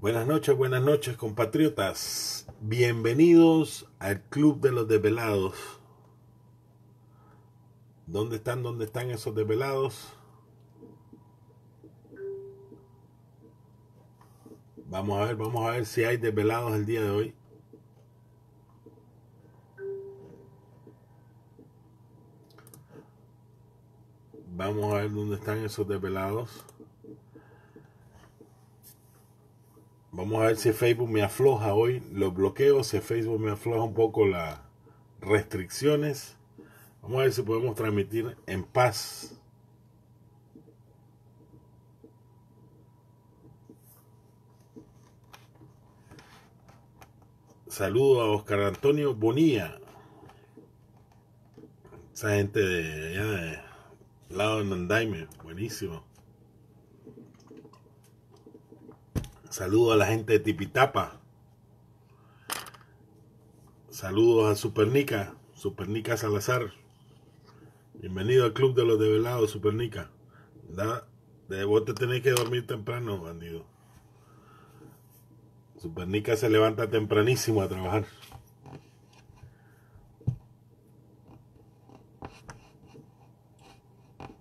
Buenas noches, buenas noches compatriotas. Bienvenidos al Club de los Desvelados. ¿Dónde están, dónde están esos desvelados? Vamos a ver, vamos a ver si hay desvelados el día de hoy. Vamos a ver dónde están esos desvelados. Vamos a ver si Facebook me afloja hoy los bloqueos, si Facebook me afloja un poco las restricciones. Vamos a ver si podemos transmitir en paz. Saludo a Oscar Antonio Bonilla. Esa gente de allá de lado de Nandaime, buenísimo. Saludos a la gente de Tipitapa. Saludos a Supernica, Supernica Salazar. Bienvenido al Club de los Develados, Supernica. de vos te tenés que dormir temprano, bandido. Supernica se levanta tempranísimo a trabajar.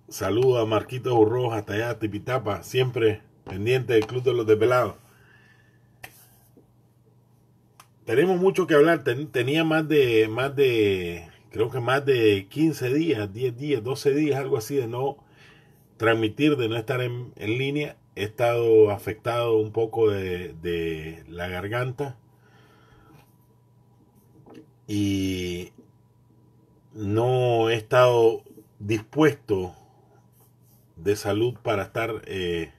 Saludos a Marquitos Urroja, hasta allá, Tipitapa, siempre pendiente del Club de los Desvelados. Tenemos mucho que hablar. tenía más de, más de, creo que más de 15 días, 10 días, 12 días, algo así de no transmitir, de no estar en, línea. He estado afectado un poco de, la garganta. Y no he estado dispuesto de salud para estar eh,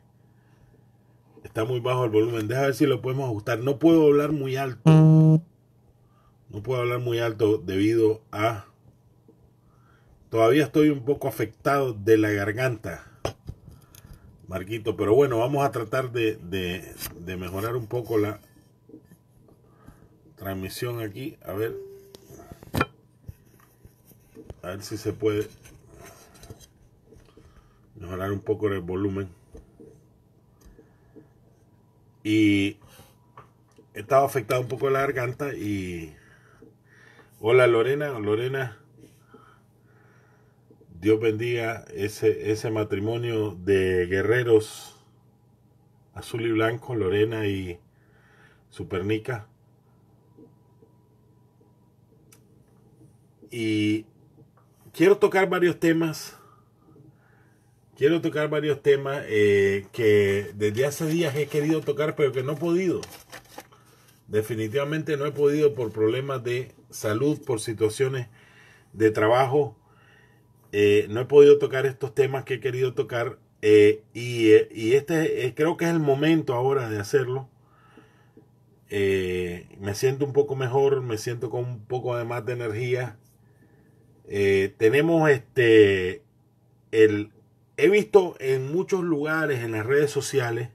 Está muy bajo el volumen. Deja ver si lo podemos ajustar. No puedo hablar muy alto. Mm. No puedo hablar muy alto debido a... Todavía estoy un poco afectado de la garganta. Marquito, pero bueno, vamos a tratar de, de, de mejorar un poco la transmisión aquí. A ver. A ver si se puede mejorar un poco el volumen. Y estaba afectado un poco la garganta y... Hola Lorena, Lorena. Dios bendiga ese, ese matrimonio de guerreros azul y blanco, Lorena y Supernica. Y quiero tocar varios temas quiero tocar varios temas eh, que desde hace días he querido tocar, pero que no he podido. Definitivamente no he podido por problemas de salud, por situaciones de trabajo. Eh, no he podido tocar estos temas que he querido tocar. Eh, y, este creo que es el momento ahora de hacerlo. me siento un poco mejor, me siento con un poco de más de energía. tenemos este el, he visto en muchos lugares en las redes sociales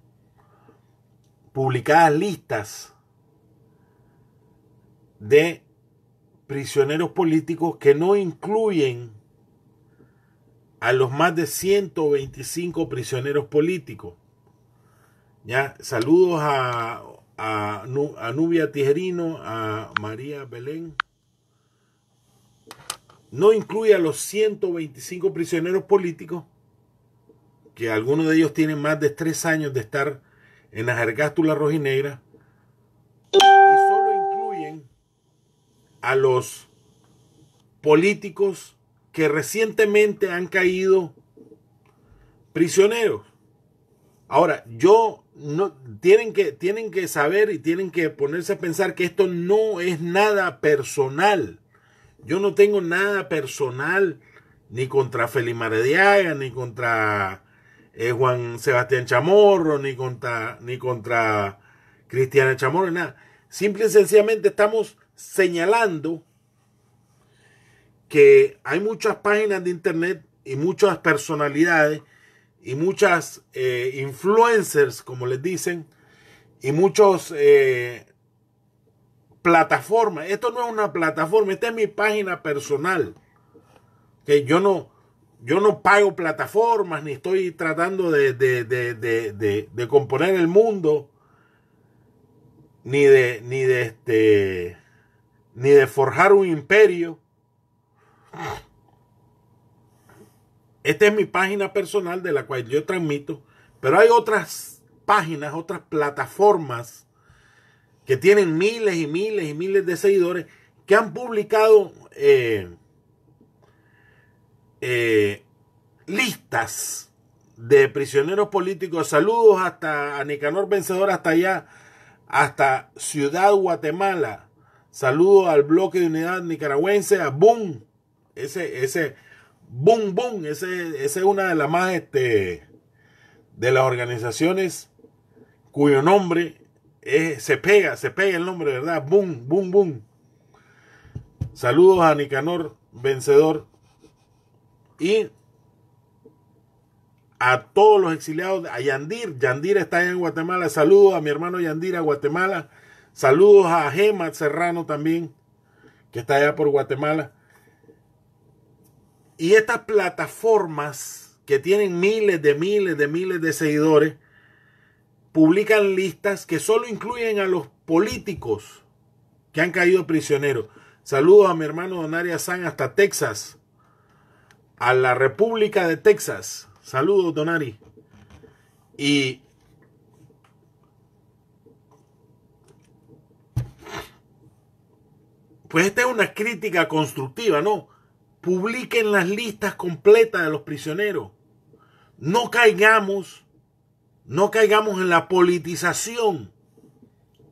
publicadas listas de prisioneros políticos que no incluyen a los más de 125 prisioneros políticos. Ya, saludos a, a, a Nubia Tijerino, a María Belén. No incluye a los 125 prisioneros políticos que algunos de ellos tienen más de tres años de estar en la jergástula rojinegras y solo incluyen a los políticos que recientemente han caído prisioneros. Ahora, yo no tienen que tienen que saber y tienen que ponerse a pensar que esto no es nada personal. Yo no tengo nada personal ni contra Marediaga, ni contra Juan Sebastián Chamorro, ni contra, ni contra Cristiana Chamorro, nada. Simple y sencillamente estamos señalando que hay muchas páginas de internet y muchas personalidades y muchas eh, influencers, como les dicen, y muchas eh, plataformas. Esto no es una plataforma, esta es mi página personal. Que yo no, yo no pago plataformas ni estoy tratando de, componer el mundo ni de ni de este ni de forjar un imperio esta es mi página personal de la cual yo transmito pero hay otras páginas otras plataformas que tienen miles y miles y miles de seguidores que han publicado eh, eh, listas de prisioneros políticos. Saludos hasta a Nicanor Vencedor, hasta allá, hasta Ciudad Guatemala. Saludos al bloque de unidad nicaragüense, a Boom. Ese, ese, Boom Boom, ese, ese es una de las más, este, de las organizaciones cuyo nombre es, se pega, se pega el nombre, ¿verdad? Boom, Boom Boom. Saludos a Nicanor Vencedor y a todos los exiliados, a Yandir. Yandir está allá en Guatemala. Saludos a mi hermano Yandir a Guatemala. Saludos a Gemma Serrano también, que está allá por Guatemala. Y estas plataformas que tienen miles de miles de miles de seguidores, publican listas que solo incluyen a los políticos que han caído prisioneros. Saludos a mi hermano Donaria San hasta Texas a la República de Texas. Saludos, Donari. Y pues esta es una crítica constructiva, ¿no? Publiquen las listas completas de los prisioneros. No caigamos, no caigamos en la politización,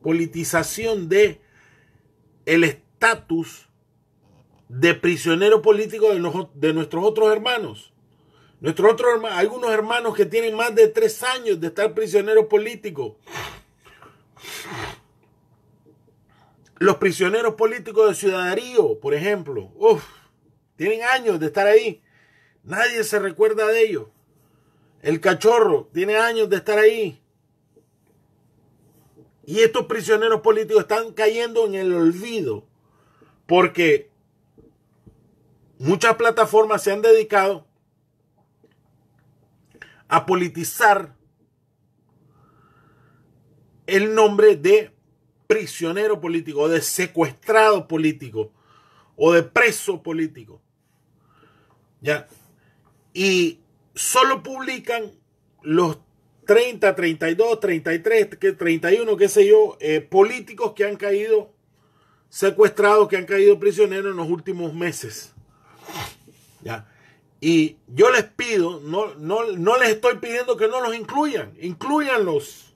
politización de el estatus de prisionero político de, de nuestros otros hermanos. Nuestros otros algunos hermanos que tienen más de tres años de estar prisioneros políticos. Los prisioneros políticos de Ciudadarío, por ejemplo, tienen años de estar ahí. Nadie se recuerda de ellos. El cachorro tiene años de estar ahí. Y estos prisioneros políticos están cayendo en el olvido porque Muchas plataformas se han dedicado a politizar el nombre de prisionero político, de secuestrado político, o de preso político. ¿Ya? Y solo publican los 30, 32, 33, 31, qué sé yo, eh, políticos que han caído secuestrados, que han caído prisioneros en los últimos meses. ¿Ya? Y yo les pido, no, no, les estoy pidiendo que no los incluyan, incluyanlos.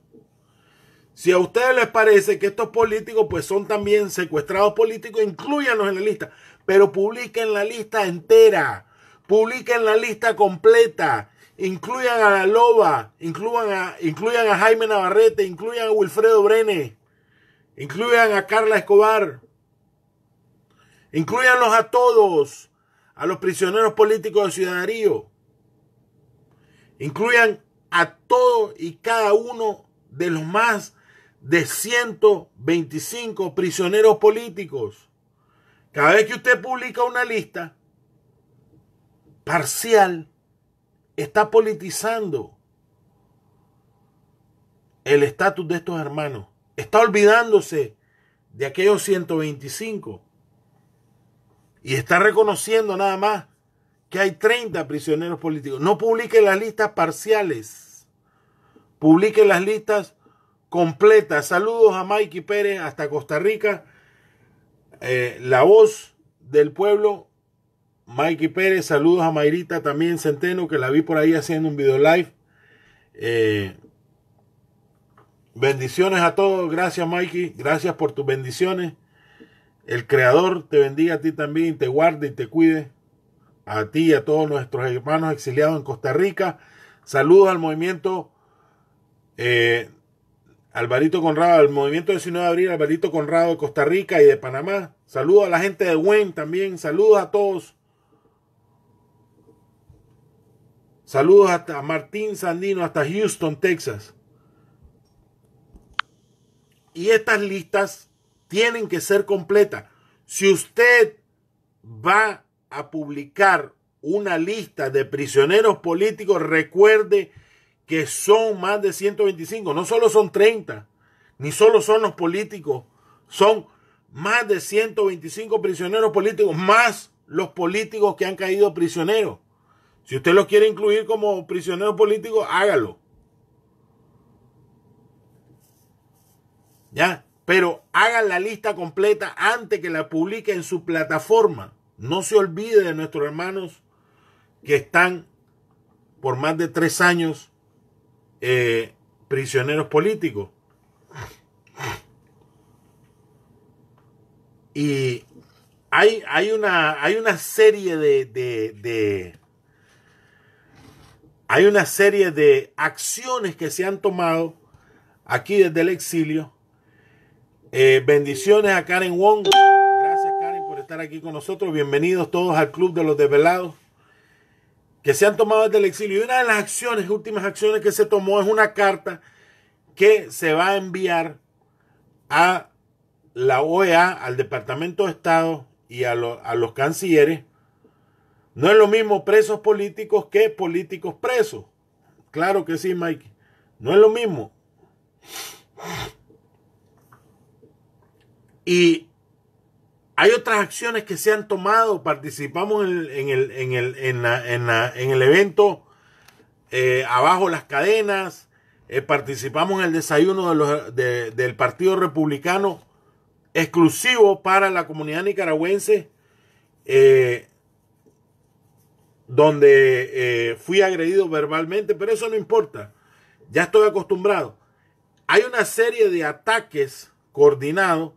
Si a ustedes les parece que estos políticos pues son también secuestrados políticos, incluyanlos en la lista, pero publiquen la lista entera, publiquen la lista completa, incluyan a la Loba, incluyan a, incluyan a Jaime Navarrete, incluyan a Wilfredo Brene, incluyan a Carla Escobar, incluyanlos a todos, a los prisioneros políticos de ciudadanía Incluyan a todos y cada uno de los más de 125 prisioneros políticos. Cada vez que usted publica una lista parcial, está politizando el estatus de estos hermanos. Está olvidándose de aquellos 125 y está reconociendo nada más que hay 30 prisioneros políticos. No publique las listas parciales. Publique las listas completas. Saludos a Mikey Pérez hasta Costa Rica. Eh, la voz del pueblo. Mikey Pérez, saludos a Mayrita también Centeno, que la vi por ahí haciendo un video live. Eh, bendiciones a todos, gracias Mikey, gracias por tus bendiciones. El Creador te bendiga a ti también, te guarde y te cuide. A ti y a todos nuestros hermanos exiliados en Costa Rica. Saludos al movimiento eh, Alvarito Conrado, al movimiento 19 de abril, Alvarito Conrado de Costa Rica y de Panamá. Saludos a la gente de Wayne también. Saludos a todos. Saludos hasta Martín Sandino, hasta Houston, Texas. Y estas listas tienen que ser completas Si usted va a publicar una lista de prisioneros políticos, recuerde que son más de 125, no solo son 30, ni solo son los políticos, son más de 125 prisioneros políticos, más los políticos que han caído prisioneros. Si usted los quiere incluir como prisioneros políticos, hágalo. ¿Ya? Pero hagan la lista completa antes que la publique en su plataforma. No se olvide de nuestros hermanos que están por más de tres años eh, prisioneros políticos. Y hay, hay, una, hay una serie de, hay una serie de acciones que se han tomado aquí desde el exilio eh, bendiciones a Karen Wong. Gracias Karen por estar aquí con nosotros. Bienvenidos todos al Club de los Desvelados que se han tomado desde el exilio. Y una de las acciones, últimas acciones que se tomó es una carta que se va a enviar a la OEA, al Departamento de Estado y a, a los cancilleres. No es lo mismo presos políticos que políticos presos. Claro que sí, Mike. No es lo mismo. Y hay otras acciones que se han tomado, participamos en, el, evento eh, Abajo las Cadenas, eh, participamos en el desayuno del Partido Republicano exclusivo para la comunidad nicaragüense, eh, donde fui agredido verbalmente, pero eso no importa, ya estoy acostumbrado. Hay una serie de ataques coordinados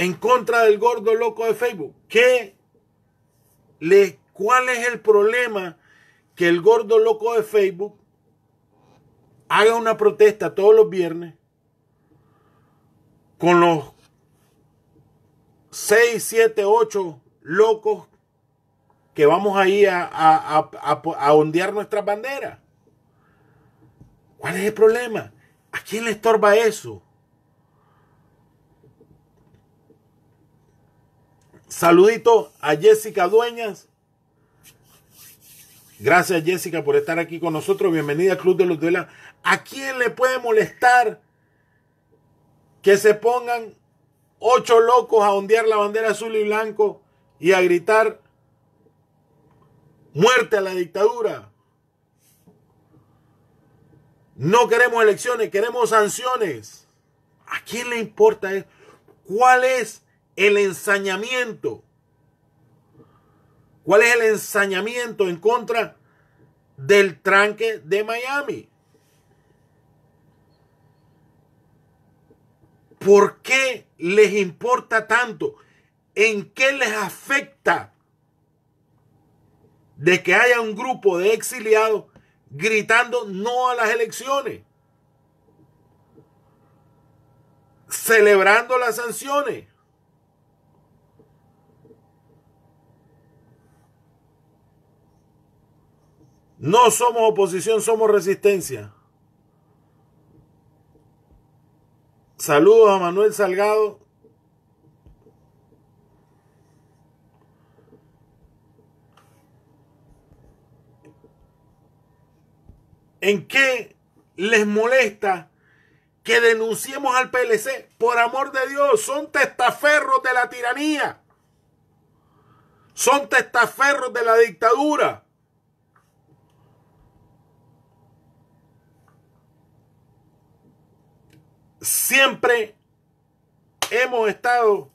en contra del gordo loco de Facebook. ¿Qué le, ¿Cuál es el problema que el gordo loco de Facebook haga una protesta todos los viernes con los 6, 7, 8 locos que vamos ahí a, a, a, a ondear nuestras banderas? ¿Cuál es el problema? ¿A quién le estorba eso? Saludito a Jessica Dueñas. Gracias Jessica por estar aquí con nosotros. Bienvenida al Club de los Duelas. ¿A quién le puede molestar que se pongan ocho locos a ondear la bandera azul y blanco y a gritar muerte a la dictadura? No queremos elecciones, queremos sanciones. ¿A quién le importa eso? ¿Cuál es el ensañamiento. ¿Cuál es el ensañamiento en contra del tranque de Miami? ¿Por qué les importa tanto? ¿En qué les afecta de que haya un grupo de exiliados gritando no a las elecciones? Celebrando las sanciones. No somos oposición, somos resistencia. Saludos a Manuel Salgado. ¿En qué les molesta que denunciemos al PLC? Por amor de Dios, son testaferros de la tiranía. Son testaferros de la dictadura. siempre hemos estado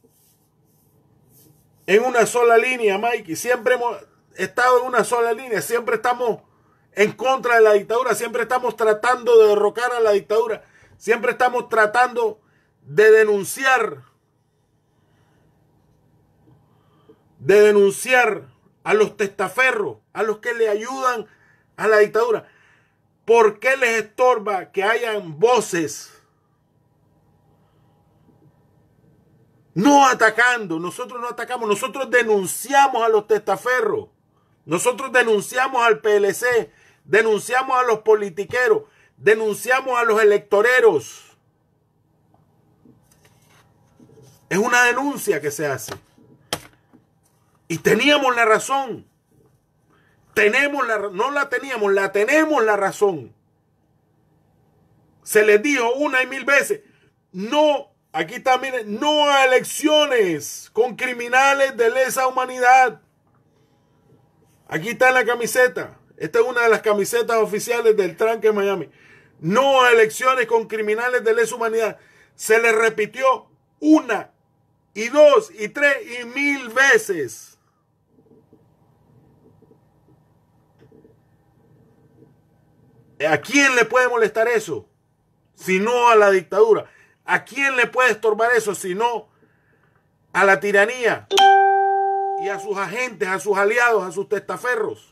en una sola línea, Mikey. Siempre hemos estado en una sola línea. Siempre estamos en contra de la dictadura. Siempre estamos tratando de derrocar a la dictadura. Siempre estamos tratando de denunciar. De denunciar a los testaferros, a los que le ayudan a la dictadura. ¿Por qué les estorba que hayan voces No atacando, nosotros no atacamos, nosotros denunciamos a los testaferros, nosotros denunciamos al PLC, denunciamos a los politiqueros, denunciamos a los electoreros. Es una denuncia que se hace. Y teníamos la razón. Tenemos la no la teníamos, la tenemos la razón. Se les dijo una y mil veces, no Aquí está, miren, no a elecciones con criminales de lesa humanidad. Aquí está en la camiseta. Esta es una de las camisetas oficiales del tranque Miami. No a elecciones con criminales de lesa humanidad. Se le repitió una y dos y tres y mil veces. ¿A quién le puede molestar eso? Si no a la dictadura. ¿A quién le puede estorbar eso sino a la tiranía y a sus agentes, a sus aliados, a sus testaferros?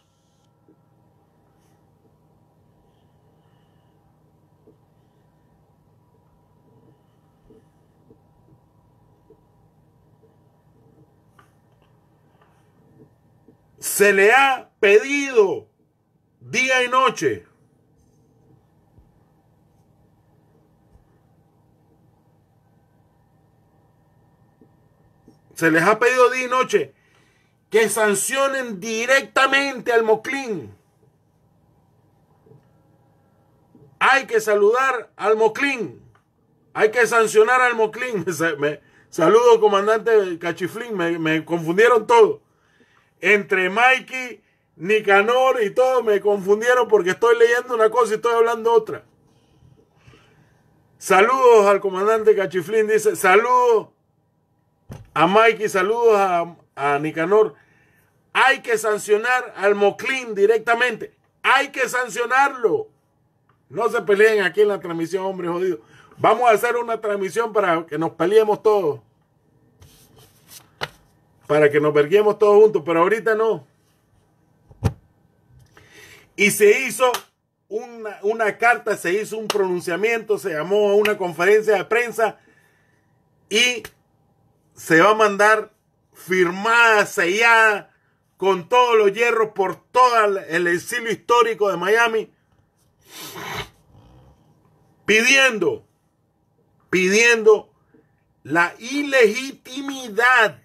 Se le ha pedido día y noche Se les ha pedido día y noche que sancionen directamente al Moclín. Hay que saludar al Moclín. Hay que sancionar al Moclín. Saludos, comandante Cachiflín. Me, confundieron todo. Entre Mikey Nicanor y todo me confundieron porque estoy leyendo una cosa y estoy hablando otra. Saludos al comandante Cachiflín, dice, saludos a Mikey, saludos a, Nicanor. Hay que sancionar al Moclin directamente. Hay que sancionarlo. No se peleen aquí en la transmisión, hombre jodido. Vamos a hacer una transmisión para que nos peleemos todos. Para que nos verguemos todos juntos, pero ahorita no. Y se hizo una, una, carta, se hizo un pronunciamiento, se llamó a una conferencia de prensa y se va a mandar firmada, sellada, con todos los hierros por todo el exilio histórico de Miami, pidiendo, pidiendo la ilegitimidad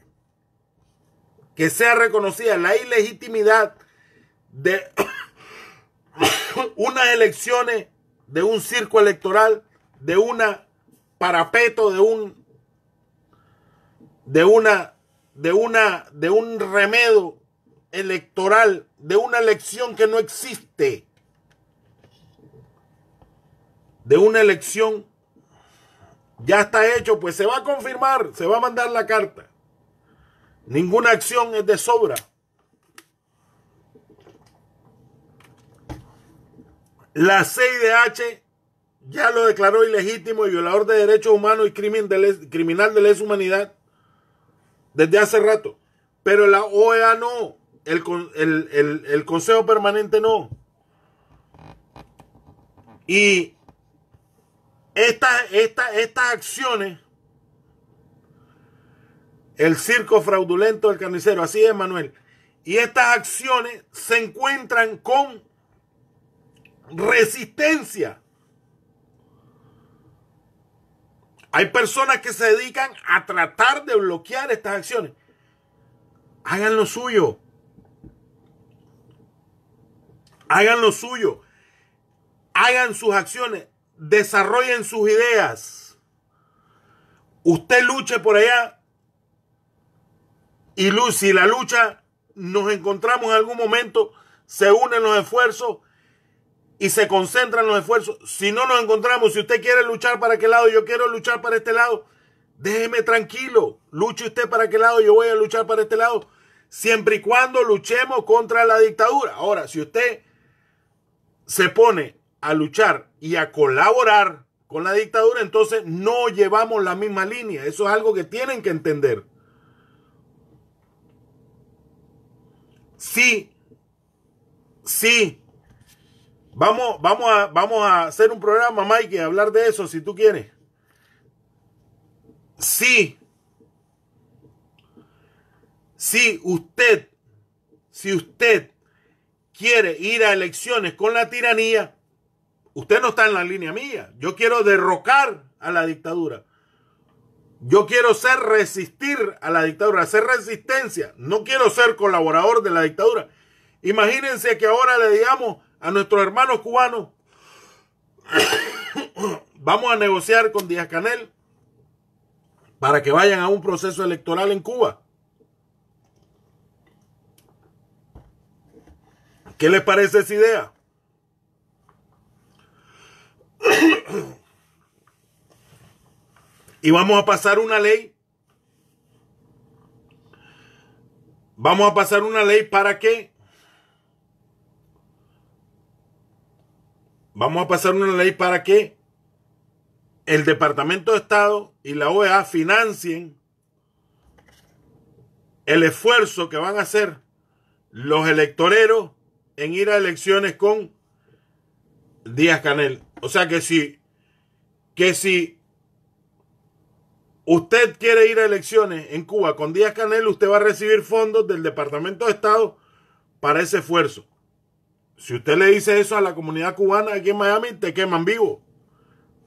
que sea reconocida, la ilegitimidad de unas elecciones, de un circo electoral, de una parapeto, de un de una, de una, de un remedo electoral, de una elección que no existe, de una elección ya está hecho, pues se va a confirmar, se va a mandar la carta. Ninguna acción es de sobra. La CIDH ya lo declaró ilegítimo y violador de derechos humanos y crimen criminal de lesa humanidad desde hace rato. Pero la OEA no. El, Consejo Permanente no. Y estas, estas acciones, el circo fraudulento del carnicero, así es Manuel, y estas acciones se encuentran con resistencia Hay personas que se dedican a tratar de bloquear estas acciones. Hagan lo suyo. Hagan lo suyo. Hagan sus acciones. Desarrollen sus ideas. Usted luche por allá. Y si la lucha nos encontramos en algún momento, se unen los esfuerzos y se concentran los esfuerzos. Si no nos encontramos, si usted quiere luchar para aquel lado, yo quiero luchar para este lado, déjeme tranquilo. Luche usted para aquel lado, yo voy a luchar para este lado. Siempre y cuando luchemos contra la dictadura. Ahora, si usted se pone a luchar y a colaborar con la dictadura, entonces no llevamos la misma línea. Eso es algo que tienen que entender. Sí, sí, Vamos, a, vamos a hacer un programa, Mike, y hablar de eso si tú quieres. Sí, si usted, si usted quiere ir a elecciones con la tiranía, usted no está en la línea mía. Yo quiero derrocar a la dictadura. Yo quiero ser resistir a la dictadura, hacer resistencia. No quiero ser colaborador de la dictadura. Imagínense que ahora le digamos, a nuestros hermanos cubanos, vamos a negociar con Díaz Canel para que vayan a un proceso electoral en Cuba. ¿Qué les parece esa idea? y vamos a pasar una ley. Vamos a pasar una ley para que Vamos a pasar una ley para que el Departamento de Estado y la OEA financien el esfuerzo que van a hacer los electoreros en ir a elecciones con Díaz Canel. O sea que si, que usted quiere ir a elecciones en Cuba con Díaz Canel, usted va a recibir fondos del Departamento de Estado para ese esfuerzo. Si usted le dice eso a la comunidad cubana aquí en Miami, te queman vivo,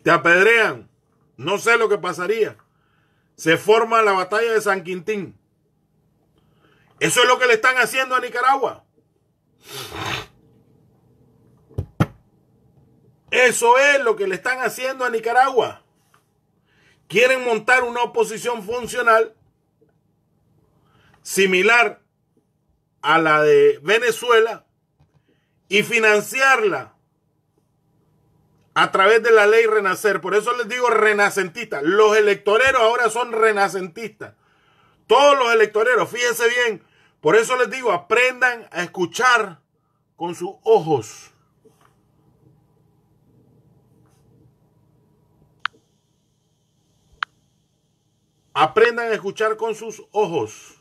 te apedrean. No sé lo que pasaría. Se forma la batalla de San Quintín. Eso es lo que le están haciendo a Nicaragua. Eso es lo que le están haciendo a Nicaragua. Quieren montar una oposición funcional similar a la de Venezuela y financiarla a través de la ley Renacer. Por eso les digo renacentista Los electoreros ahora son renacentistas. Todos los electoreros, fíjense bien. Por eso les digo, aprendan a escuchar con sus ojos. Aprendan a escuchar con sus ojos.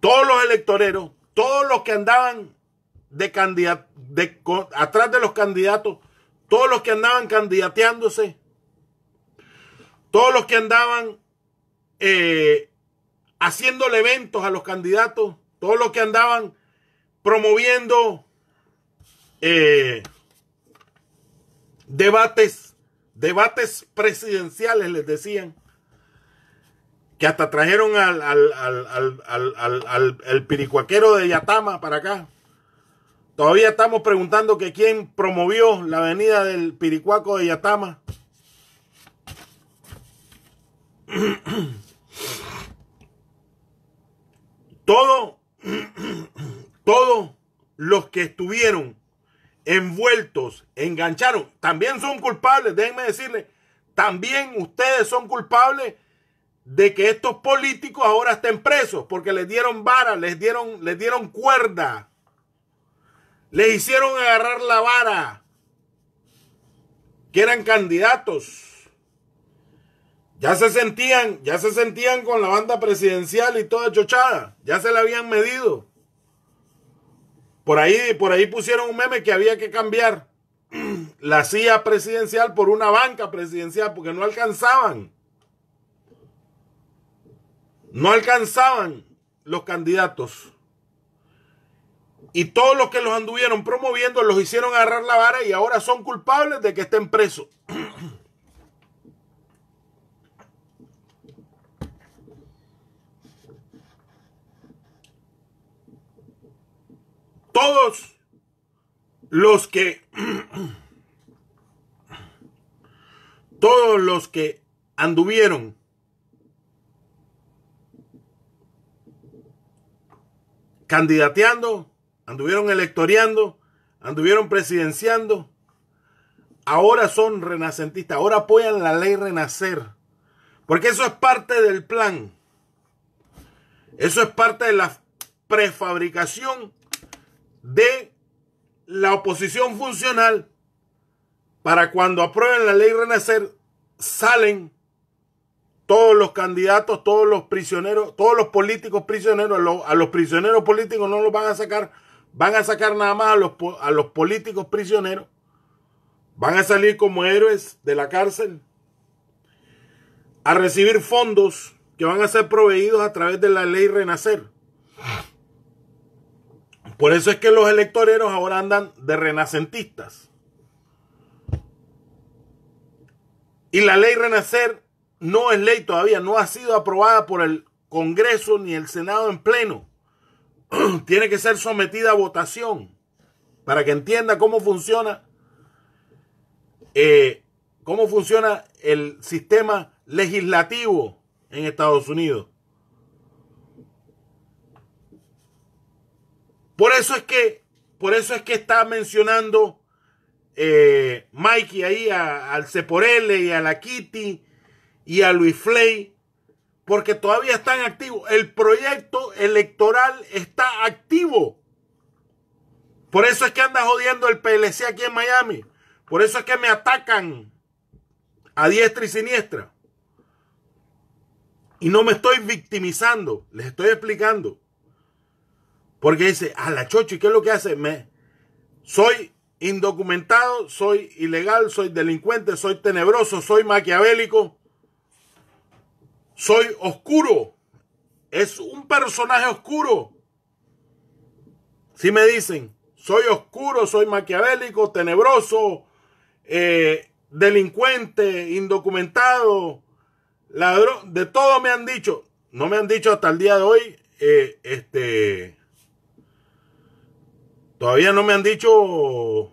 Todos los electoreros, todos los que andaban de, de atrás de los candidatos, todos los que andaban candidateándose, todos los que andaban eh, haciéndole eventos a los candidatos, todos los que andaban promoviendo eh, debates, debates presidenciales, les decían que hasta trajeron al, al, piricuaquero de Yatama para acá. Todavía estamos preguntando que quién promovió la avenida del Piricuaco de Yatama. Todo, todos los que estuvieron envueltos, engancharon, también son culpables, déjenme decirles, también ustedes son culpables de que estos políticos ahora estén presos porque les dieron vara, les dieron, les dieron cuerda, les hicieron agarrar la vara, que eran candidatos. Ya se sentían, ya se sentían con la banda presidencial y toda chochada, ya se la habían medido. Por ahí, por ahí pusieron un meme que había que cambiar la silla presidencial por una banca presidencial porque no alcanzaban no alcanzaban los candidatos. Y todos los que los anduvieron promoviendo los hicieron agarrar la vara y ahora son culpables de que estén presos. Todos los que todos los que anduvieron candidateando, anduvieron electoreando, anduvieron presidenciando. Ahora son renacentistas, ahora apoyan la ley Renacer. Porque eso es parte del plan. Eso es parte de la prefabricación de la oposición funcional para cuando aprueben la ley Renacer salen todos los candidatos, todos los prisioneros, todos los políticos prisioneros, a los prisioneros políticos no los van a sacar, van a sacar nada más a los, políticos prisioneros, van a salir como héroes de la cárcel, a recibir fondos que van a ser proveídos a través de la ley Renacer. Por eso es que los electoreros ahora andan de renacentistas. Y la ley Renacer no es ley todavía, no ha sido aprobada por el Congreso ni el Senado en pleno. Tiene que ser sometida a votación para que entienda cómo funciona, eh, cómo funciona el sistema legislativo en Estados Unidos. Por eso es que, por eso es que está mencionando eh, Mikey ahí al Ceporele y a la Kitty y a Luis Flay porque todavía están activos. El proyecto electoral está activo. Por eso es que anda jodiendo el PLC aquí en Miami. Por eso es que me atacan a diestra y siniestra. Y no me estoy victimizando, les estoy explicando. Porque dice, a la chocho, qué es lo que hace? Me, soy indocumentado, soy ilegal, soy delincuente, soy tenebroso, soy maquiavélico. Soy oscuro. Es un personaje oscuro. Si me dicen, soy oscuro, soy maquiavélico, tenebroso, eh, delincuente, indocumentado, ladrón, de todo me han dicho. No me han dicho hasta el día de hoy, eh, este, todavía no me han dicho...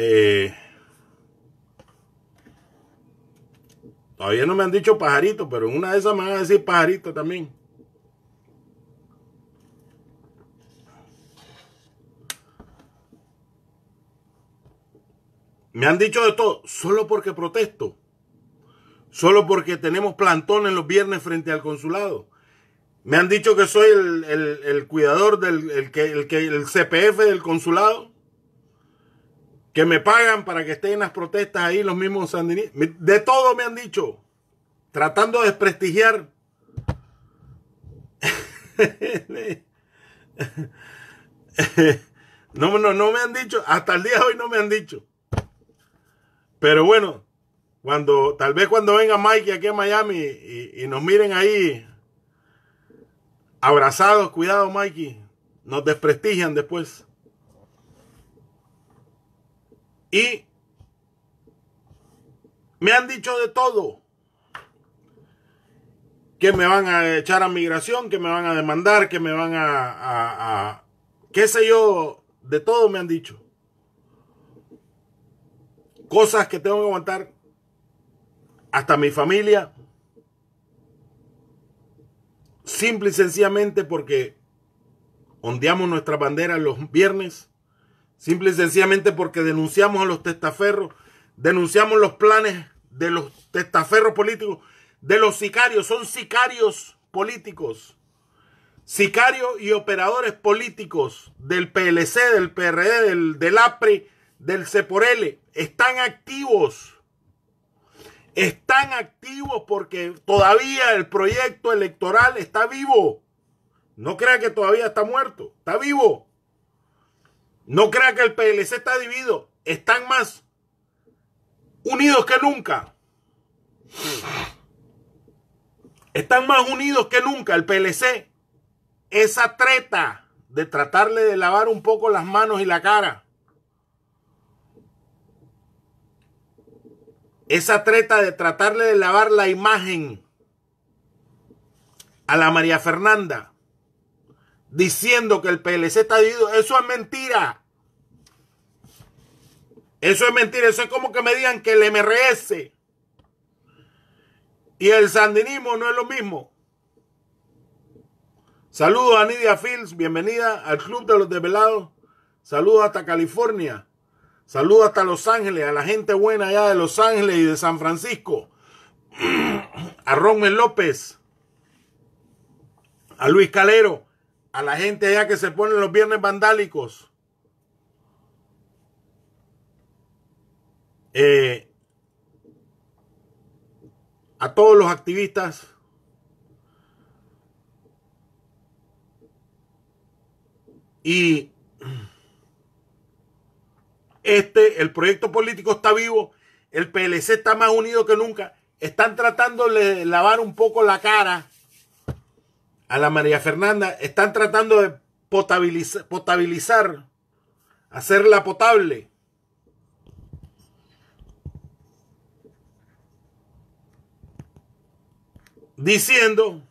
Eh, Todavía no me han dicho pajarito, pero en una de esas me van a decir pajarito también. Me han dicho de todo, solo porque protesto. Solo porque tenemos plantones los viernes frente al consulado. Me han dicho que soy el, el, cuidador del que, el, que, el CPF del consulado que me pagan para que estén en las protestas ahí los mismos sandinistas. De todo me han dicho, tratando de desprestigiar. No, no, no me han dicho, hasta el día de hoy no me han dicho. Pero bueno, cuando tal vez cuando venga Mikey aquí a Miami y, y nos miren ahí abrazados, cuidado Mikey, nos desprestigian después. Y me han dicho de todo. Que me van a echar a migración, que me van a demandar, que me van a, qué sé yo, de todo me han dicho. Cosas que tengo que aguantar hasta mi familia. Simple y sencillamente porque ondeamos nuestra bandera los viernes Simple y sencillamente porque denunciamos a los testaferros, denunciamos los planes de los testaferros políticos, de los sicarios, son sicarios políticos, sicarios y operadores políticos del PLC, del PRD, del, del del CEPORL, están activos. Están activos porque todavía el proyecto electoral está vivo. No crean que todavía está muerto, está vivo. No crea que el PLC está dividido. Están más unidos que nunca. Están más unidos que nunca el PLC. Esa treta de tratarle de lavar un poco las manos y la cara. Esa treta de tratarle de lavar la imagen a la María Fernanda diciendo que el PLC está dividido. Eso es mentira. Eso es mentira. Eso es como que me digan que el MRS y el sandinismo no es lo mismo. Saludos a Nidia Fields, bienvenida al Club de los Desvelados. Saludos hasta California. Saludos hasta Los Ángeles, a la gente buena allá de Los Ángeles y de San Francisco. A Romel López. A Luis Calero a la gente allá que se pone los viernes vandálicos. Eh, a todos los activistas. Y este, el proyecto político está vivo, el PLC está más unido que nunca. Están tratando de lavar un poco la cara a la María Fernanda, están tratando de potabilizar, hacerla potable. Diciendo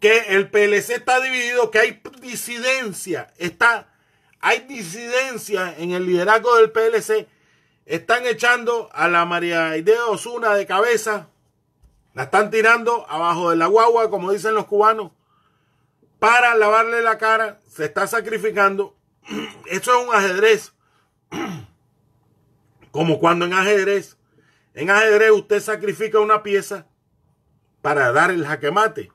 que el PLC está dividido, que hay disidencia, está, hay disidencia en el liderazgo del PLC. Están echando a la María Idea Osuna de cabeza la están tirando abajo de la guagua, como dicen los cubanos, para lavarle la cara. Se está sacrificando. eso es un ajedrez. Como cuando en ajedrez, en ajedrez usted sacrifica una pieza para dar el jaquemate,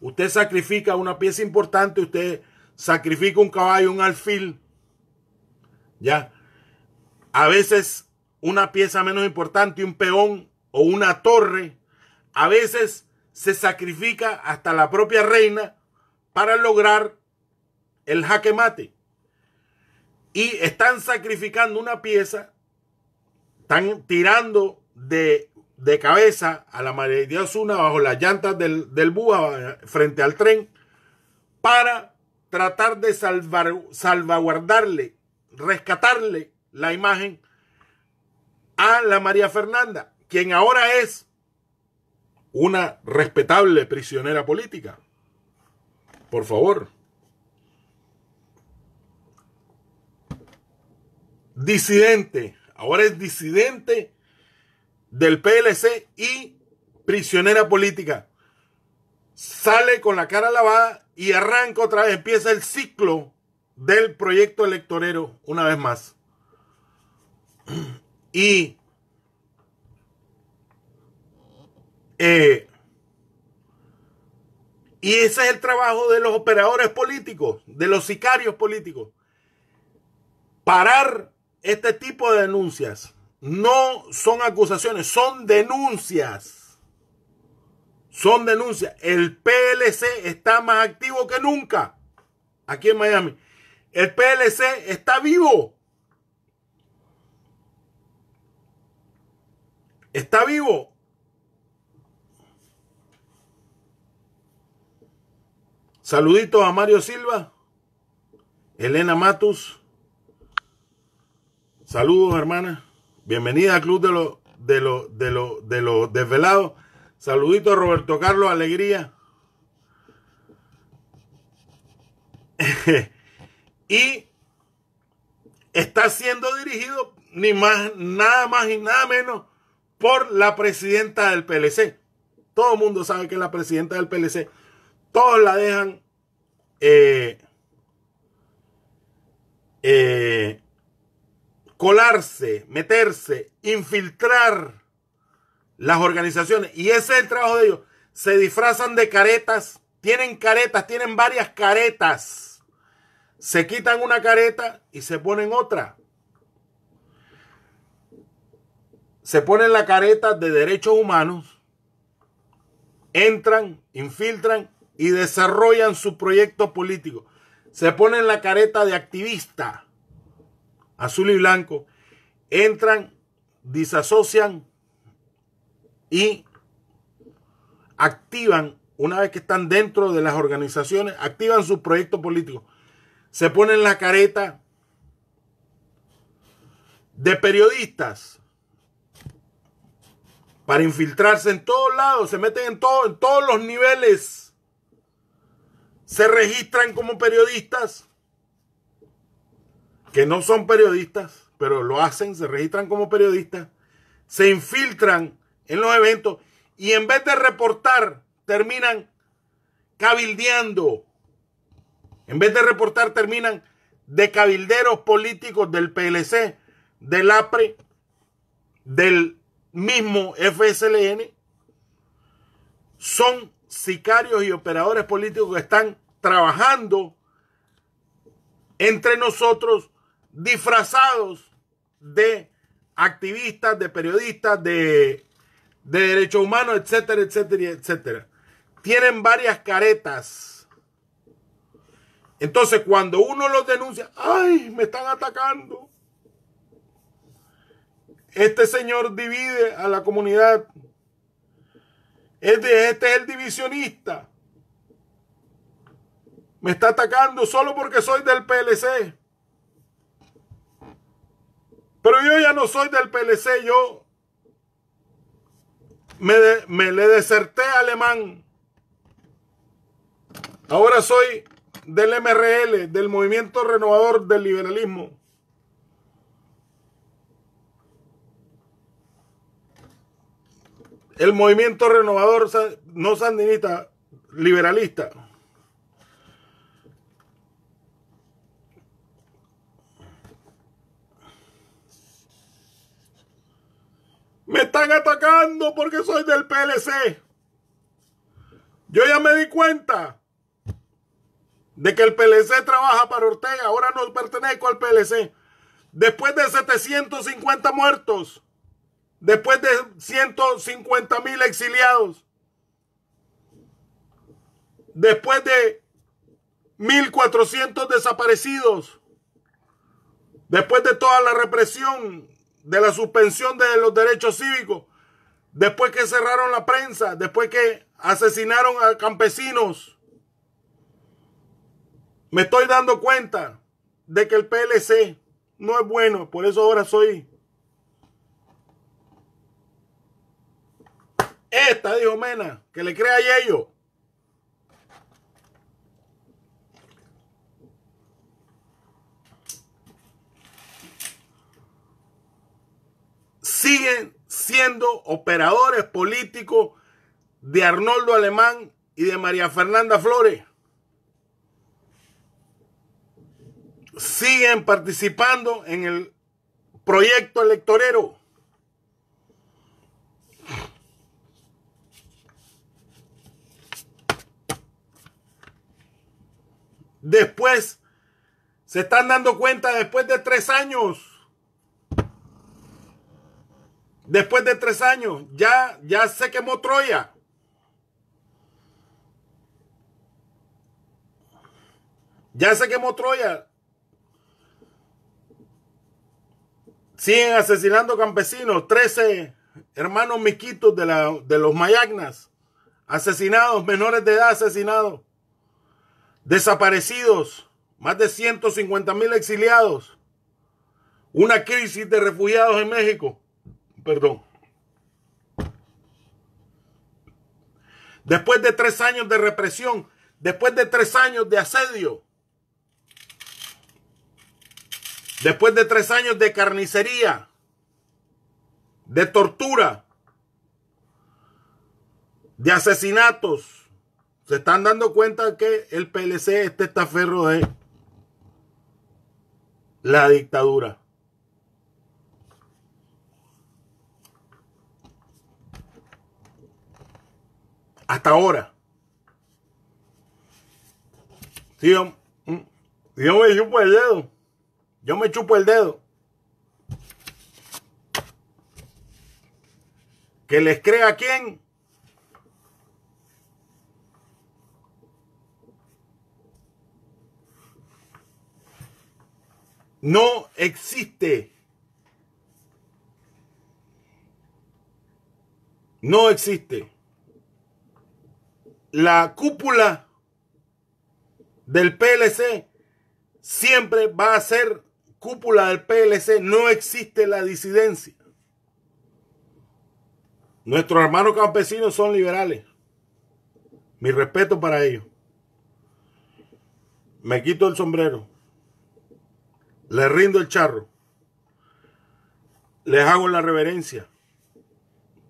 Usted sacrifica una pieza importante, usted sacrifica un caballo, un alfil. Ya. A veces una pieza menos importante, un peón o una torre a veces se sacrifica hasta la propia reina para lograr el jaque mate. Y están sacrificando una pieza, están tirando de, cabeza a la María de una bajo las llantas del, del frente al tren para tratar de salvar, salvaguardarle, rescatarle la imagen a la María Fernanda, quien ahora es una respetable prisionera política. Por favor. Disidente. Ahora es disidente del PLC y prisionera política. Sale con la cara lavada y arranca otra vez. Empieza el ciclo del proyecto electorero una vez más. Y Eh, y ese es el trabajo de los operadores políticos, de los sicarios políticos. Parar este tipo de denuncias. No son acusaciones, son denuncias. Son denuncias. El PLC está más activo que nunca aquí en Miami. El PLC está vivo. Está vivo. Saluditos a Mario Silva, Elena Matus. Saludos, hermana. Bienvenida al Club de los de los de los de los desvelados. Saluditos a Roberto Carlos Alegría. y está siendo dirigido ni más, nada más y nada menos por la presidenta del PLC. Todo el mundo sabe que la presidenta del PLC. Todos la dejan eh, eh, colarse, meterse, infiltrar las organizaciones. Y ese es el trabajo de ellos. Se disfrazan de caretas, tienen caretas, tienen varias caretas. Se quitan una careta y se ponen otra. Se ponen la careta de derechos humanos, entran, infiltran y desarrollan su proyecto político. Se ponen la careta de activista, azul y blanco, entran, disasocian y activan, una vez que están dentro de las organizaciones, activan su proyecto político. Se ponen la careta de periodistas para infiltrarse en todos lados, se meten en, en todos los niveles se registran como periodistas, que no son periodistas, pero lo hacen, se registran como periodistas, se infiltran en los eventos y en vez de reportar, terminan cabildeando. En vez de reportar, terminan de cabilderos políticos del PLC, del APRE, del mismo FSLN. Son sicarios y operadores políticos que están trabajando entre nosotros disfrazados de activistas, de periodistas, de, derechos humanos, etcétera, etcétera, etcétera. Tienen varias caretas. Entonces, cuando uno los denuncia, ¡ay! Me están atacando. Este señor divide a la comunidad este, este es el divisionista. Me está atacando solo porque soy del PLC. Pero yo ya no soy del PLC, yo me, me le deserté Alemán. Ahora soy del MRL, del Movimiento Renovador del Liberalismo. el movimiento renovador no sandinista, liberalista. Me están atacando porque soy del PLC. Yo ya me di cuenta de que el PLC trabaja para Ortega. Ahora no pertenezco al PLC. Después de 750 muertos, después de 150 mil exiliados, después de 1.400 desaparecidos, después de toda la represión, de la suspensión de los derechos cívicos, después que cerraron la prensa, después que asesinaron a campesinos, me estoy dando cuenta de que el PLC no es bueno, por eso ahora soy Esta, dijo Mena, que le crea a ellos. Siguen siendo operadores políticos de Arnoldo Alemán y de María Fernanda Flores. Siguen participando en el proyecto electorero. después. Se están dando cuenta después de tres años. Después de tres años, ya, ya se quemó Troya. Ya se quemó Troya. Siguen asesinando campesinos. 13 hermanos miquitos de, la, de los mayagnas. Asesinados, menores de edad asesinados desaparecidos, más de 150 mil exiliados, una crisis de refugiados en México, perdón. Después de tres años de represión, después de tres años de asedio, después de tres años de carnicería, de tortura, de asesinatos, se están dando cuenta que el PLC este está ferro de la dictadura. Hasta ahora. Si mm, yo, me chupo el dedo. Yo me chupo el dedo. Que les crea quién No existe. No existe. La cúpula del PLC siempre va a ser cúpula del PLC. No existe la disidencia. Nuestros hermanos campesinos son liberales. Mi respeto para ellos. Me quito el sombrero. Les rindo el charro. Les hago la reverencia.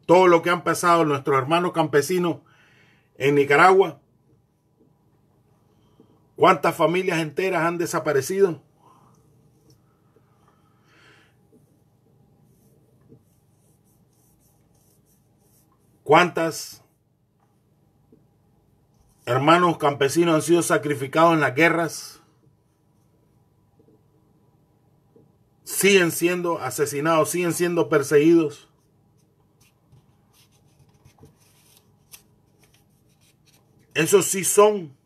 Todo lo que han pasado nuestros hermanos campesinos en Nicaragua. ¿Cuántas familias enteras han desaparecido? ¿Cuántas hermanos campesinos han sido sacrificados en las guerras? siguen siendo asesinados, siguen siendo perseguidos. Esos sí son.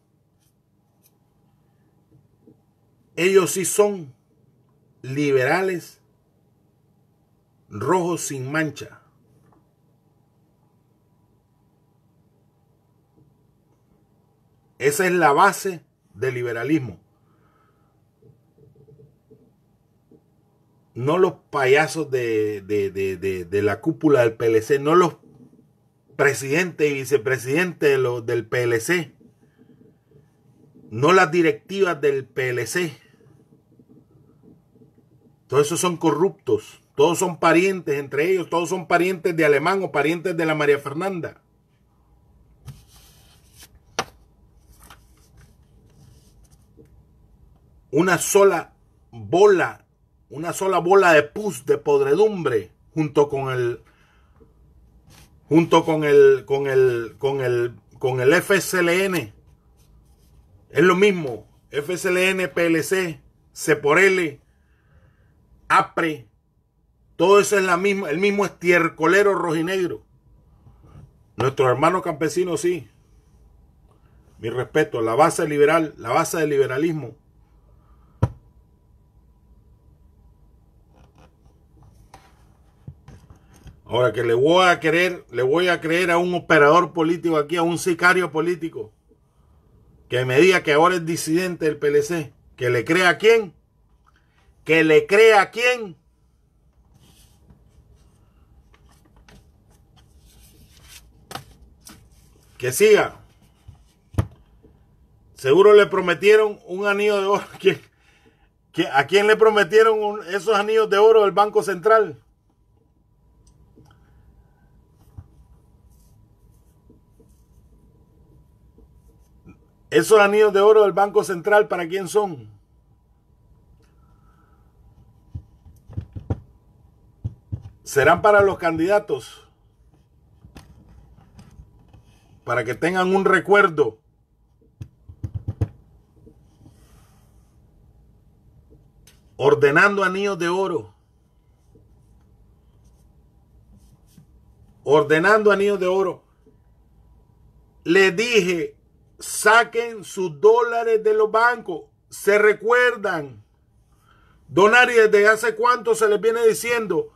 Ellos sí son liberales, rojos sin mancha. Esa es la base del liberalismo. no los payasos de, la cúpula del PLC, no los presidentes y vicepresidentes del PLC, no las directivas del PLC. Todos esos son corruptos, todos son parientes entre ellos, todos son parientes de Alemán o parientes de la María Fernanda. Una sola bola una sola bola de pus de podredumbre junto con el junto con el con el con el con el FSLN es lo mismo FSLN PLC L APRE todo eso es la misma el mismo estiercolero rojinegro nuestros hermanos campesinos sí mi respeto la base liberal la base del liberalismo Ahora que le voy a creer, le voy a creer a un operador político aquí, a un sicario político, que me diga que ahora es disidente del PLC. ¿Que le crea a quién? ¿Que le crea a quién? Que siga. Seguro le prometieron un anillo de oro. ¿A quién le prometieron esos anillos de oro del Banco Central? Esos anillos de oro del Banco Central, ¿para quién son? ¿Serán para los candidatos? Para que tengan un recuerdo. Ordenando anillos de oro. Ordenando anillos de oro. Le dije Saquen sus dólares de los bancos. Se recuerdan. Donari, desde hace cuánto se les viene diciendo.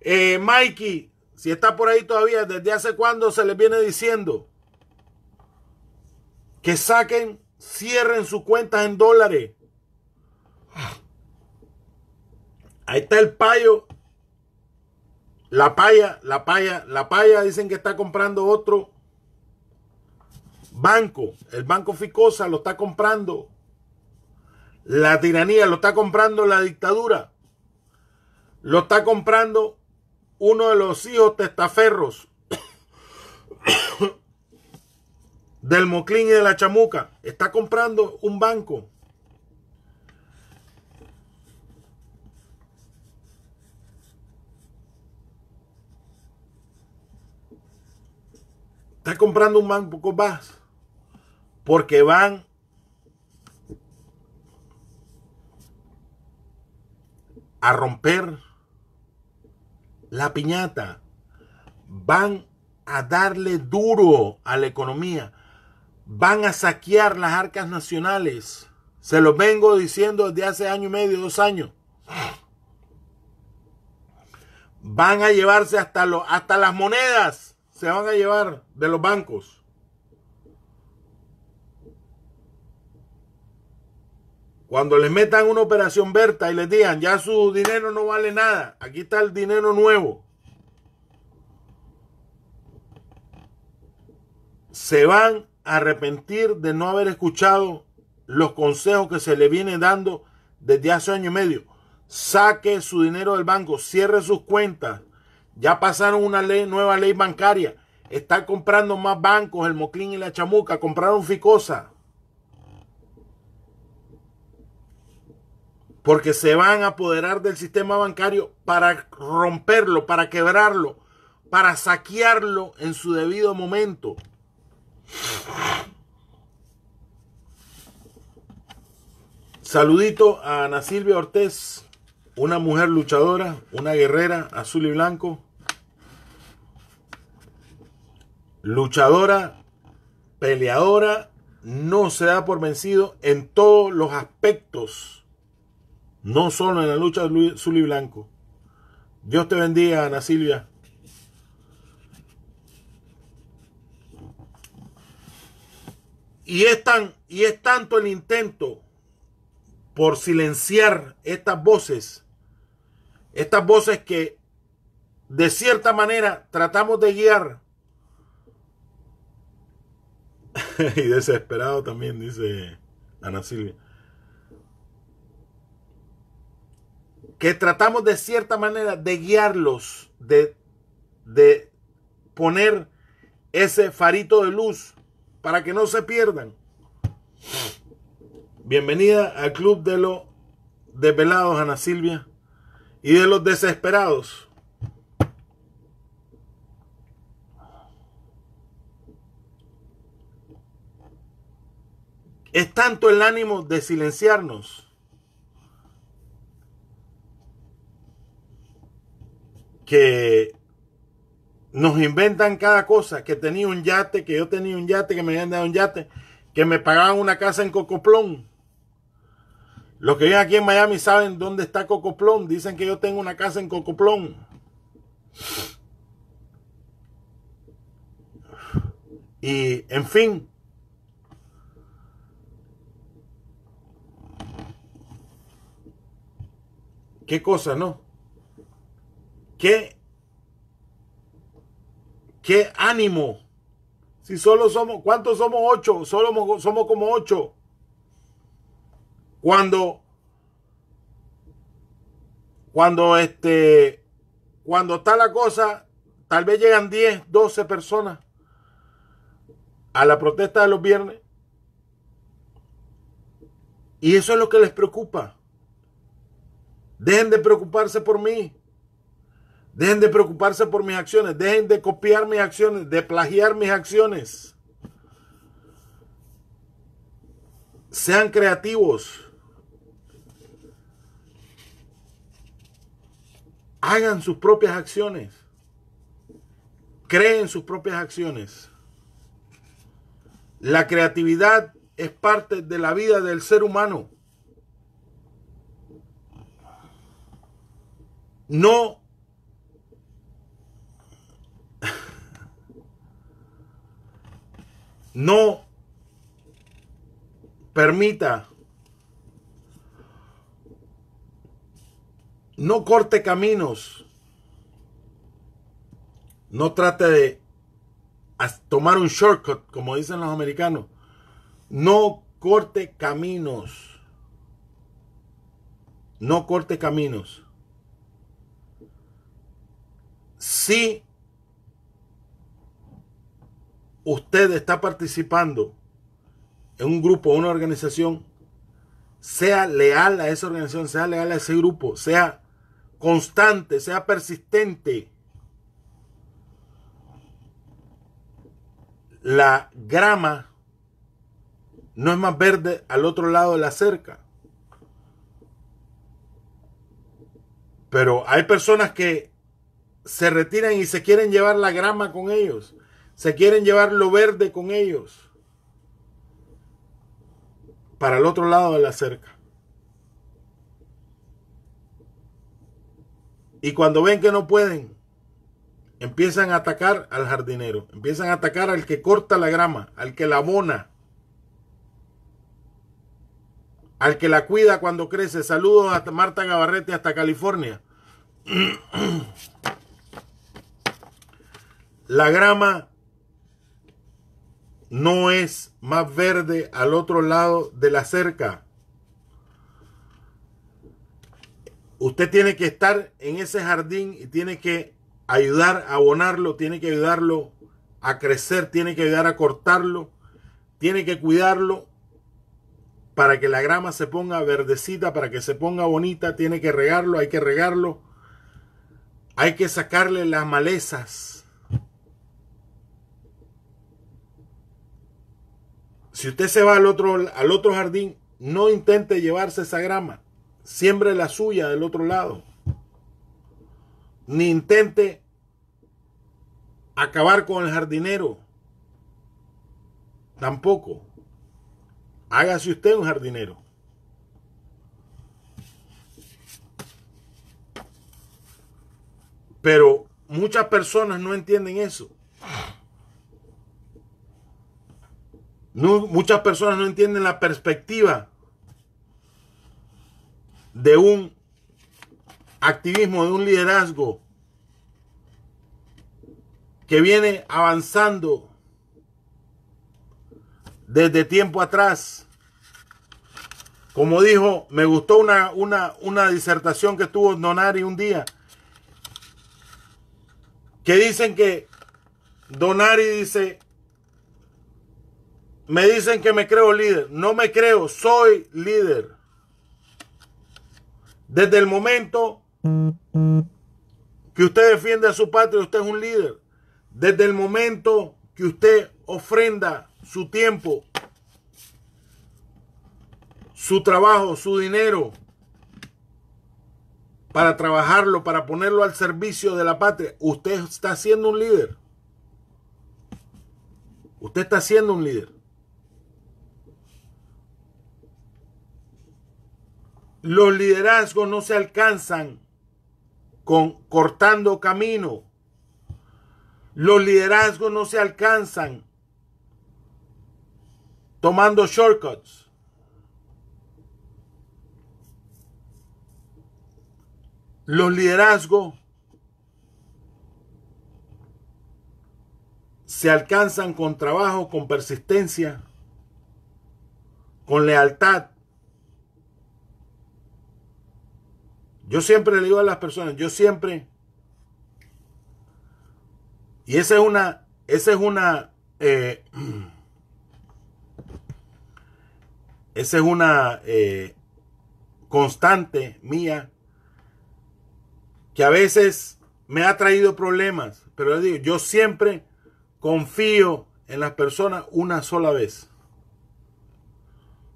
Eh, Mikey, si está por ahí todavía, desde hace cuándo se les viene diciendo que saquen, cierren sus cuentas en dólares. Ahí está el payo. La paya, la paya, la paya dicen que está comprando otro Banco, el Banco Ficosa lo está comprando. La tiranía lo está comprando la dictadura. Lo está comprando uno de los hijos testaferros del Moclín y de la Chamuca. Está comprando un banco. Está comprando un banco más porque van a romper la piñata, van a darle duro a la economía, van a saquear las arcas nacionales. Se los vengo diciendo desde hace año y medio, dos años. Van a llevarse hasta, hasta las monedas, se van a llevar de los bancos. Cuando les metan una operación Berta y les digan, ya su dinero no vale nada, aquí está el dinero nuevo. Se van a arrepentir de no haber escuchado los consejos que se le viene dando desde hace año y medio. Saque su dinero del banco, cierre sus cuentas. Ya pasaron una nueva ley bancaria. Están comprando más bancos, el Moclín y la Chamuca. Compraron Ficosa. porque se van a apoderar del sistema bancario para romperlo, para quebrarlo, para saquearlo en su debido momento. Saludito a Ana Silvia Ortez, una mujer luchadora, una guerrera azul y blanco, luchadora, peleadora, no se da por vencido en todos los aspectos no solo en la lucha azul y blanco. Dios te bendiga, Ana Silvia. Y es, y es tanto el intento por silenciar estas voces, estas voces que de cierta manera tratamos de guiar. y desesperado también, dice Ana Silvia. que tratamos de cierta manera de guiarlos, de, de poner ese farito de luz para que no se pierdan. Bienvenida al club de los desvelados, Ana Silvia, y de los desesperados. Es tanto el ánimo de silenciarnos que nos inventan cada cosa, que tenía un yate, que yo tenía un yate, que me habían dado un yate, que me pagaban una casa en Cocoplón. Los que viven aquí en Miami saben dónde está Cocoplón, dicen que yo tengo una casa en Cocoplón. Y en fin, qué cosa, ¿no? ¿Qué, qué ánimo? Si solo somos, ¿cuántos somos ocho? Solo somos como ocho. Cuando, cuando este, cuando está la cosa, tal vez llegan 10, 12 personas a la protesta de los viernes. Y eso es lo que les preocupa. Dejen de preocuparse por mí. Dejen de preocuparse por mis acciones. Dejen de copiar mis acciones, de plagiar mis acciones. Sean creativos. Hagan sus propias acciones. Creen sus propias acciones. La creatividad es parte de la vida del ser humano. No no permita, no corte caminos, no trate de tomar un shortcut, como dicen los americanos, no corte caminos, no corte caminos. Sí usted está participando en un grupo una organización, sea leal a esa organización, sea leal a ese grupo, sea constante, sea persistente. La grama no es más verde al otro lado de la cerca. Pero hay personas que se retiran y se quieren llevar la grama con ellos. Se quieren llevar lo verde con ellos para el otro lado de la cerca. Y cuando ven que no pueden, empiezan a atacar al jardinero, empiezan a atacar al que corta la grama, al que la abona, al que la cuida cuando crece. Saludos a Marta Gabarrete hasta California. La grama no es más verde al otro lado de la cerca. Usted tiene que estar en ese jardín y tiene que ayudar a abonarlo, tiene que ayudarlo a crecer, tiene que ayudar a cortarlo, tiene que cuidarlo para que la grama se ponga verdecita, para que se ponga bonita, tiene que regarlo, hay que regarlo, hay que sacarle las malezas Si usted se va al otro, al otro jardín, no intente llevarse esa grama. Siembre la suya del otro lado. Ni intente acabar con el jardinero. Tampoco. Hágase usted un jardinero. Pero muchas personas no entienden eso muchas personas no entienden la perspectiva de un activismo, de un liderazgo que viene avanzando desde tiempo atrás. Como dijo, me gustó una, una, una disertación que tuvo Donari un día, que dicen que Donari dice, me dicen que me creo líder. No me creo, soy líder. Desde el momento que usted defiende a su patria, usted es un líder. Desde el momento que usted ofrenda su tiempo, su trabajo, su dinero, para trabajarlo, para ponerlo al servicio de la patria, usted está siendo un líder. Usted está siendo un líder. Los liderazgos no se alcanzan con cortando camino. Los liderazgos no se alcanzan tomando shortcuts. Los liderazgos se alcanzan con trabajo, con persistencia, con lealtad, Yo siempre le digo a las personas, yo siempre... Y esa es una... Esa es una... Eh, esa es una eh, constante mía que a veces me ha traído problemas, pero le digo, yo siempre confío en las personas una sola vez.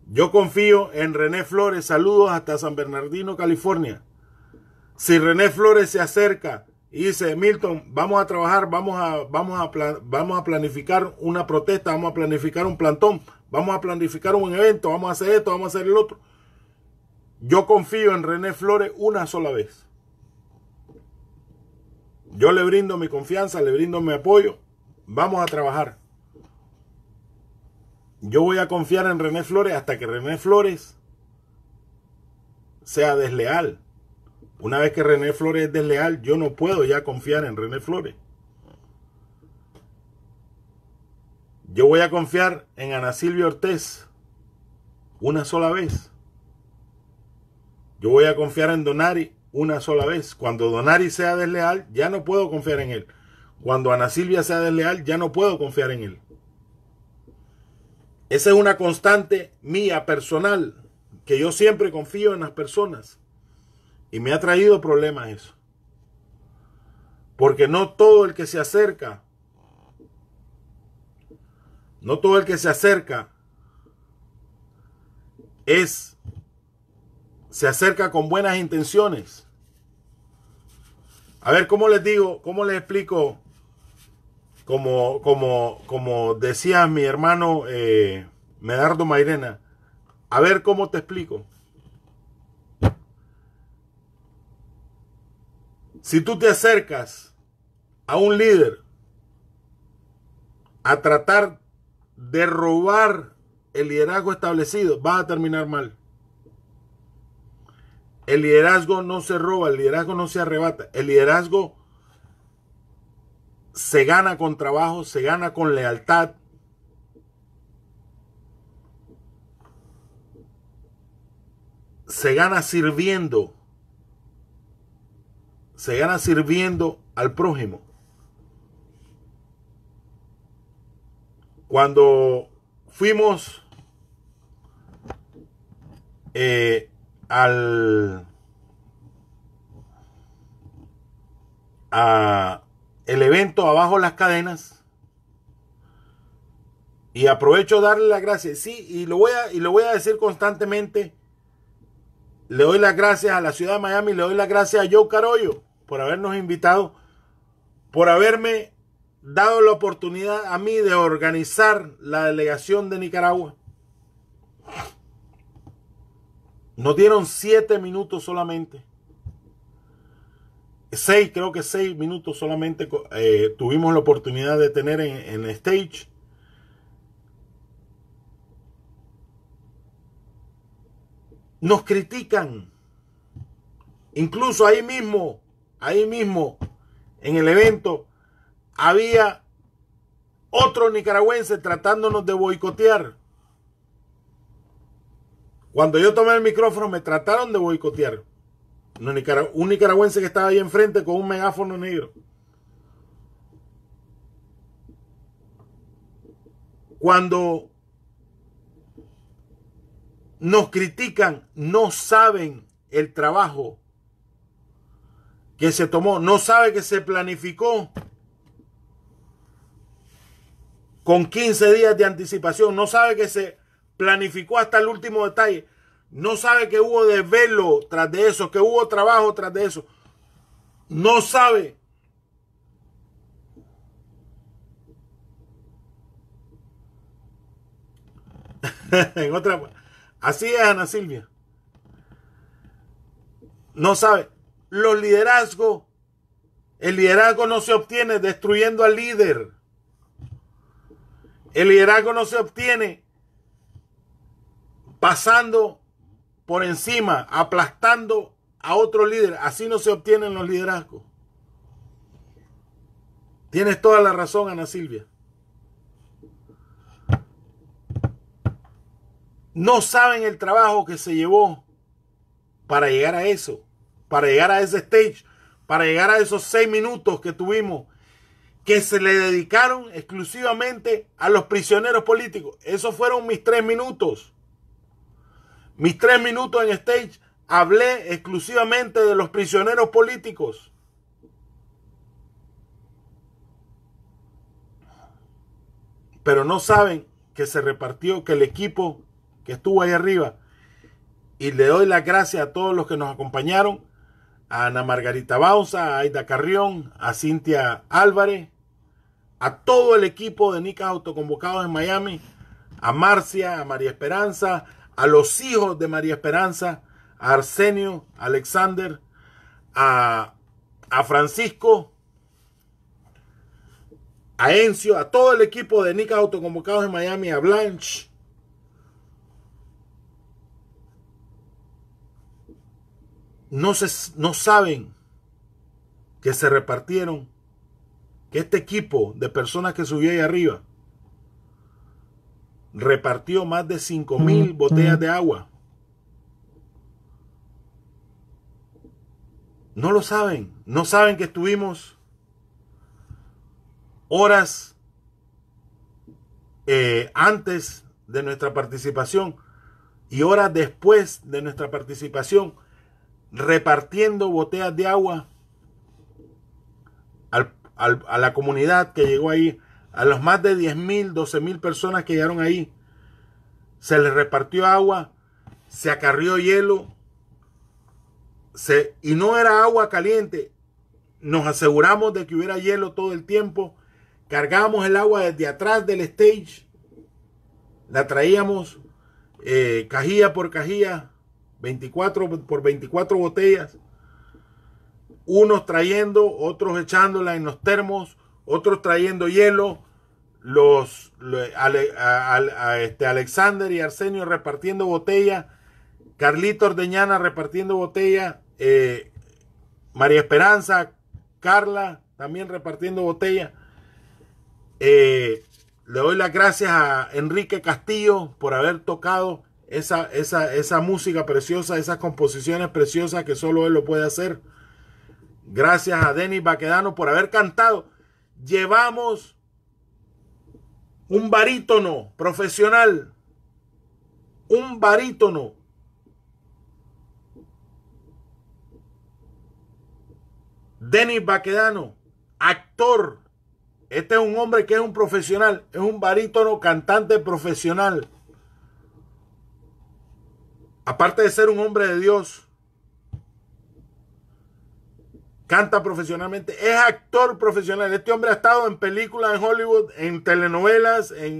Yo confío en René Flores, saludos hasta San Bernardino, California. Si René Flores se acerca y dice, Milton, vamos a trabajar, vamos a, vamos a, vamos a planificar una protesta, vamos a planificar un plantón, vamos a planificar un evento, vamos a hacer esto, vamos a hacer el otro. Yo confío en René Flores una sola vez. Yo le brindo mi confianza, le brindo mi apoyo. Vamos a trabajar. Yo voy a confiar en René Flores hasta que René Flores sea desleal una vez que René Flores es desleal, yo no puedo ya confiar en René Flores. Yo voy a confiar en Ana Silvia Ortez una sola vez. Yo voy a confiar en Donari una sola vez. Cuando Donari sea desleal, ya no puedo confiar en él. Cuando Ana Silvia sea desleal, ya no puedo confiar en él. Esa es una constante mía personal, que yo siempre confío en las personas. Y me ha traído problemas eso. Porque no todo el que se acerca, no todo el que se acerca es, se acerca con buenas intenciones. A ver, ¿cómo les digo? ¿Cómo les explico? Como, como, como decía mi hermano eh, Medardo Mairena, a ver cómo te explico. Si tú te acercas a un líder a tratar de robar el liderazgo establecido, vas a terminar mal. El liderazgo no se roba, el liderazgo no se arrebata. El liderazgo se gana con trabajo, se gana con lealtad. Se gana sirviendo se gana sirviendo al prójimo. Cuando fuimos eh, al el evento abajo las cadenas y aprovecho darle las gracias sí y lo voy y lo voy a decir constantemente le doy las gracias a la ciudad de Miami le doy las gracias a Joe Carollo por habernos invitado, por haberme dado la oportunidad a mí de organizar la delegación de Nicaragua. Nos dieron siete minutos solamente. Seis, creo que seis minutos solamente eh, tuvimos la oportunidad de tener en, en stage. Nos critican. Incluso ahí mismo ahí mismo en el evento, había otro nicaragüense tratándonos de boicotear. Cuando yo tomé el micrófono me trataron de boicotear. Un nicaragüense que estaba ahí enfrente con un megáfono negro. Cuando nos critican, no saben el trabajo que se tomó, no sabe que se planificó con 15 días de anticipación, no sabe que se planificó hasta el último detalle, no sabe que hubo desvelo tras de eso, que hubo trabajo tras de eso, no sabe. en otra, así es Ana Silvia. No sabe los liderazgos. El liderazgo no se obtiene destruyendo al líder. El liderazgo no se obtiene pasando por encima, aplastando a otro líder. Así no se obtienen los liderazgos. Tienes toda la razón, Ana Silvia. No saben el trabajo que se llevó para llegar a eso para llegar a ese stage, para llegar a esos seis minutos que tuvimos, que se le dedicaron exclusivamente a los prisioneros políticos. Esos fueron mis tres minutos. Mis tres minutos en stage hablé exclusivamente de los prisioneros políticos. Pero no saben que se repartió, que el equipo que estuvo ahí arriba, y le doy las gracias a todos los que nos acompañaron, a Ana Margarita Bausa, a Aida Carrión, a Cintia Álvarez, a todo el equipo de Nicas Autoconvocados en Miami, a Marcia, a María Esperanza, a los hijos de María Esperanza, a Arsenio, a Alexander, a, a Francisco, a Encio, a todo el equipo de Nicas Autoconvocados en Miami, a Blanche, no, se, no saben que se repartieron, que este equipo de personas que subió ahí arriba repartió más de 5 mm, mil mm. botellas de agua. No lo saben, no saben que estuvimos horas eh, antes de nuestra participación y horas después de nuestra participación repartiendo botellas de agua a la comunidad que llegó ahí, a los más de mil, 10.000, mil personas que llegaron ahí. Se les repartió agua, se acarrió hielo, se, y no era agua caliente. Nos aseguramos de que hubiera hielo todo el tiempo. Cargamos el agua desde atrás del stage. La traíamos cajía eh, cajilla por cajilla 24 por 24 botellas, unos trayendo, otros echándola en los termos, otros trayendo hielo, los, este Alexander y Arsenio repartiendo botella, Carlito Ordeñana repartiendo botella, eh, María Esperanza, Carla también repartiendo botella. Eh, le doy las gracias a Enrique Castillo por haber tocado esa, esa, música preciosa, esas composiciones preciosas que solo él lo puede hacer. Gracias a Denis Baquedano por haber cantado. Llevamos un barítono profesional. Un barítono. Denis Baquedano, actor. Este es un hombre que es un profesional, es un barítono cantante profesional aparte de ser un hombre de Dios, canta profesionalmente, es actor profesional. Este hombre ha estado en películas en Hollywood, en telenovelas, en,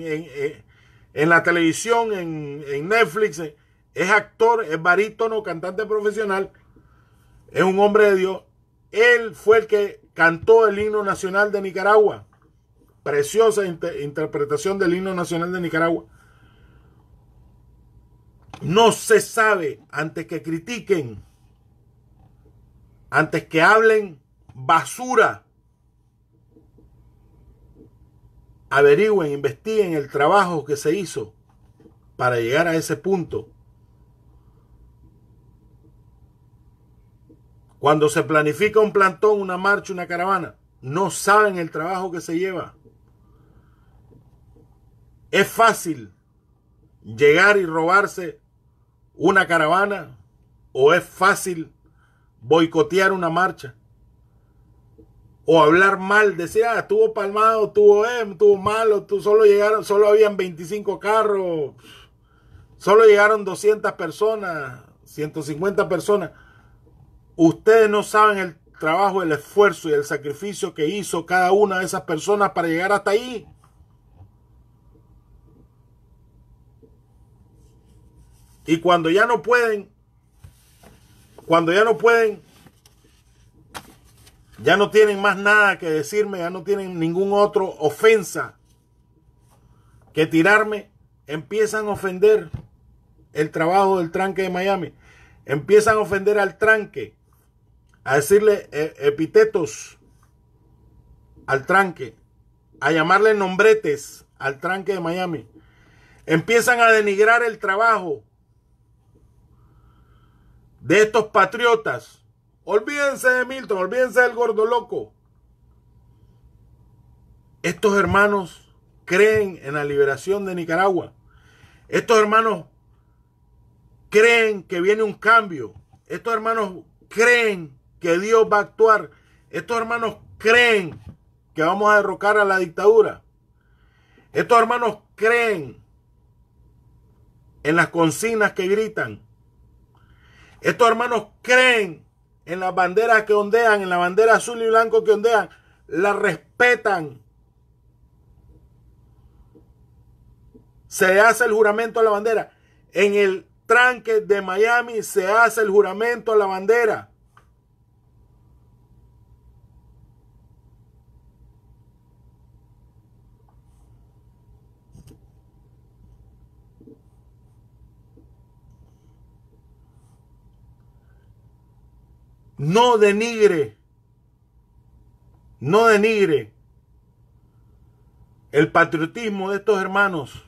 la televisión, en, Netflix. Es actor, es barítono, cantante profesional. Es un hombre de Dios. Él fue el que cantó el himno nacional de Nicaragua. Preciosa interpretación del himno nacional de Nicaragua. No se sabe antes que critiquen, antes que hablen basura. Averigüen, investiguen el trabajo que se hizo para llegar a ese punto. Cuando se planifica un plantón, una marcha, una caravana, no saben el trabajo que se lleva. Es fácil llegar y robarse una caravana o es fácil boicotear una marcha o hablar mal, decir, ah, estuvo palmado, estuvo, eh, estuvo malo, solo llegaron, solo habían 25 carros, solo llegaron 200 personas, 150 personas. Ustedes no saben el trabajo, el esfuerzo y el sacrificio que hizo cada una de esas personas para llegar hasta ahí. Y cuando ya no pueden, cuando ya no pueden, ya no tienen más nada que decirme, ya no tienen ningún otro ofensa que tirarme, empiezan a ofender el trabajo del tranque de Miami. Empiezan a ofender al tranque, a decirle eh, epitetos al tranque, a llamarle nombretes al tranque de Miami. Empiezan a denigrar el trabajo de estos patriotas. Olvídense de Milton, olvídense del gordo loco. Estos hermanos creen en la liberación de Nicaragua. Estos hermanos creen que viene un cambio. Estos hermanos creen que Dios va a actuar. Estos hermanos creen que vamos a derrocar a la dictadura. Estos hermanos creen en las consignas que gritan. Estos hermanos creen en las banderas que ondean, en la bandera azul y blanco que ondean, la respetan. Se hace el juramento a la bandera. En el tranque de Miami se hace el juramento a la bandera. No denigre. No denigre el patriotismo de estos hermanos.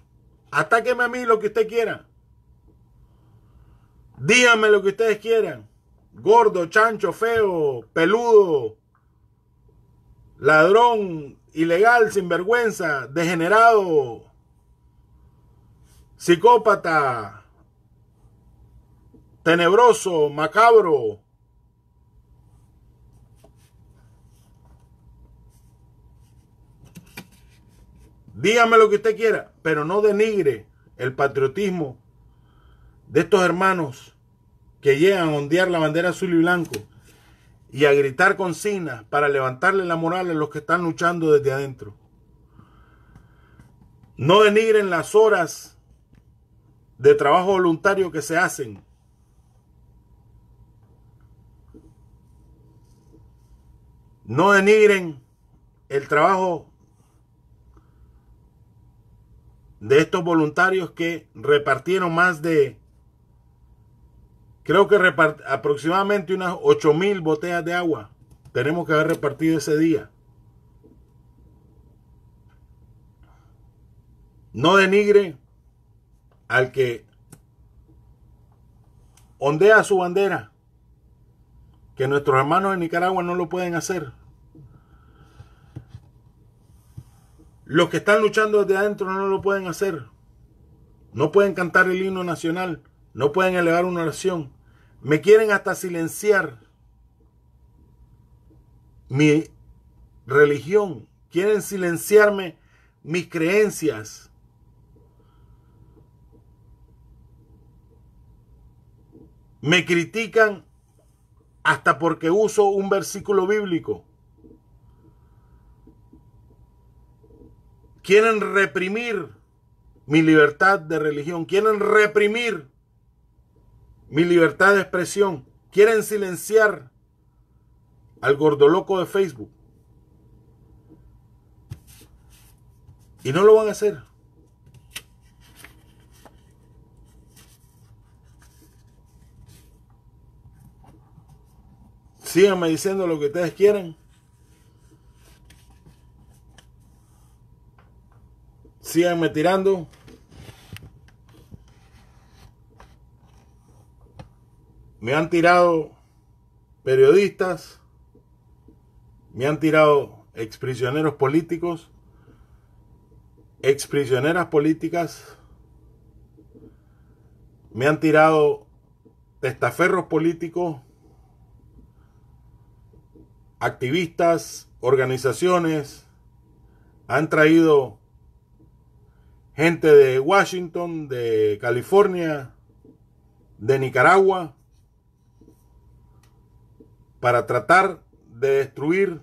Atáqueme a mí lo que usted quiera. Díganme lo que ustedes quieran. Gordo, chancho, feo, peludo, ladrón, ilegal, sinvergüenza, degenerado, psicópata, tenebroso, macabro, Dígame lo que usted quiera, pero no denigre el patriotismo de estos hermanos que llegan a ondear la bandera azul y blanco y a gritar consignas para levantarle la moral a los que están luchando desde adentro. No denigren las horas de trabajo voluntario que se hacen. No denigren el trabajo de estos voluntarios que repartieron más de, creo que aproximadamente unas ocho mil botellas de agua. Tenemos que haber repartido ese día. No denigre al que ondea su bandera, que nuestros hermanos en Nicaragua no lo pueden hacer. Los que están luchando desde adentro no lo pueden hacer. No pueden cantar el himno nacional. No pueden elevar una oración. Me quieren hasta silenciar. Mi religión. Quieren silenciarme mis creencias. Me critican hasta porque uso un versículo bíblico. Quieren reprimir mi libertad de religión. Quieren reprimir mi libertad de expresión. Quieren silenciar al gordoloco de Facebook. Y no lo van a hacer. Síganme diciendo lo que ustedes quieran. síganme tirando. Me han tirado periodistas, me han tirado exprisioneros políticos, exprisioneras políticas, me han tirado testaferros políticos, activistas, organizaciones, han traído gente de Washington, de California, de Nicaragua, para tratar de destruir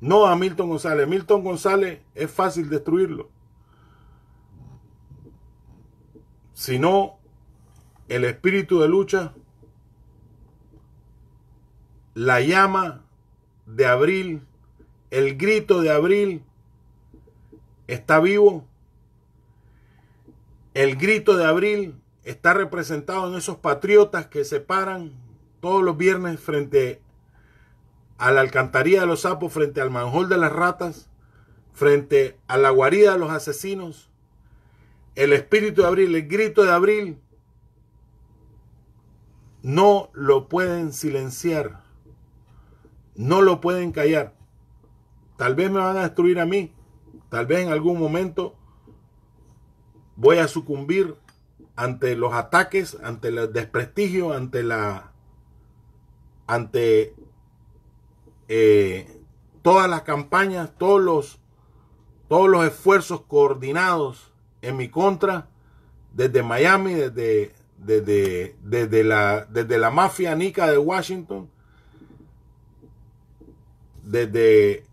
no a Milton González. Milton González es fácil destruirlo. Sino el espíritu de lucha, la llama de abril, el grito de abril está vivo. El grito de abril está representado en esos patriotas que se paran todos los viernes frente a la alcantarilla de los sapos, frente al manjol de las ratas, frente a la guarida de los asesinos. El espíritu de abril, el grito de abril, no lo pueden silenciar, no lo pueden callar. Tal vez me van a destruir a mí, Tal vez en algún momento voy a sucumbir ante los ataques, ante el desprestigio, ante la ante eh, todas las campañas, todos los todos los esfuerzos coordinados en mi contra desde Miami, desde la desde la mafia nica de Washington, desde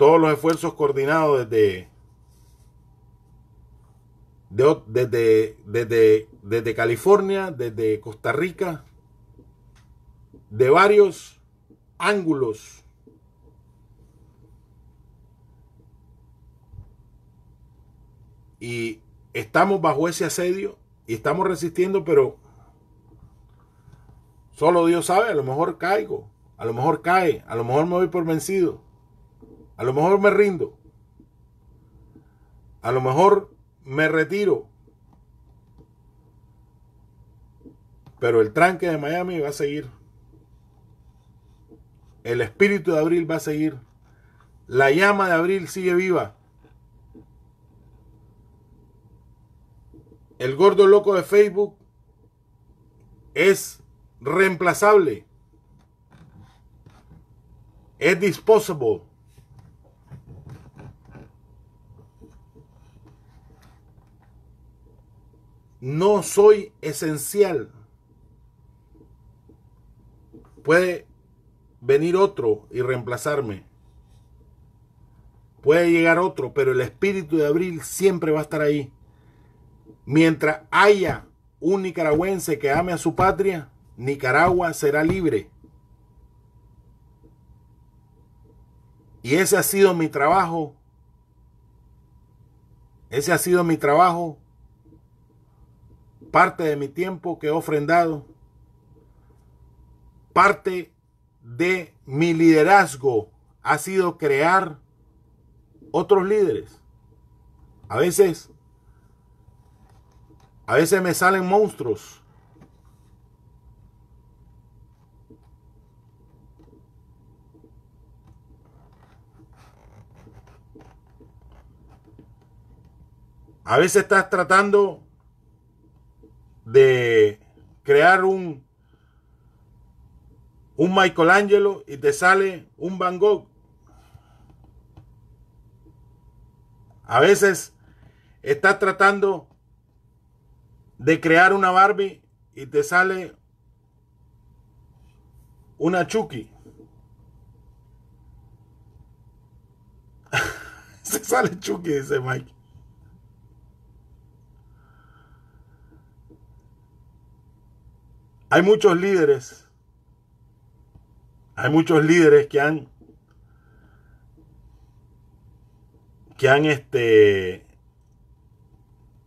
todos los esfuerzos coordinados desde, desde, desde, desde California, desde Costa Rica, de varios ángulos. Y estamos bajo ese asedio y estamos resistiendo, pero solo Dios sabe, a lo mejor caigo, a lo mejor cae, a lo mejor me voy por vencido. A lo mejor me rindo. A lo mejor me retiro. Pero el tranque de Miami va a seguir. El espíritu de abril va a seguir. La llama de abril sigue viva. El gordo loco de Facebook es reemplazable. Es disposable. no soy esencial. Puede venir otro y reemplazarme. Puede llegar otro, pero el espíritu de abril siempre va a estar ahí. Mientras haya un nicaragüense que ame a su patria, Nicaragua será libre. Y ese ha sido mi trabajo. Ese ha sido mi trabajo parte de mi tiempo que he ofrendado, parte de mi liderazgo ha sido crear otros líderes. A veces, a veces me salen monstruos. A veces estás tratando de crear un, un Michelangelo y te sale un Van Gogh. A veces estás tratando de crear una Barbie y te sale una Chucky. Se sale Chucky, dice Mike. Hay muchos líderes, hay muchos líderes que han, que han este,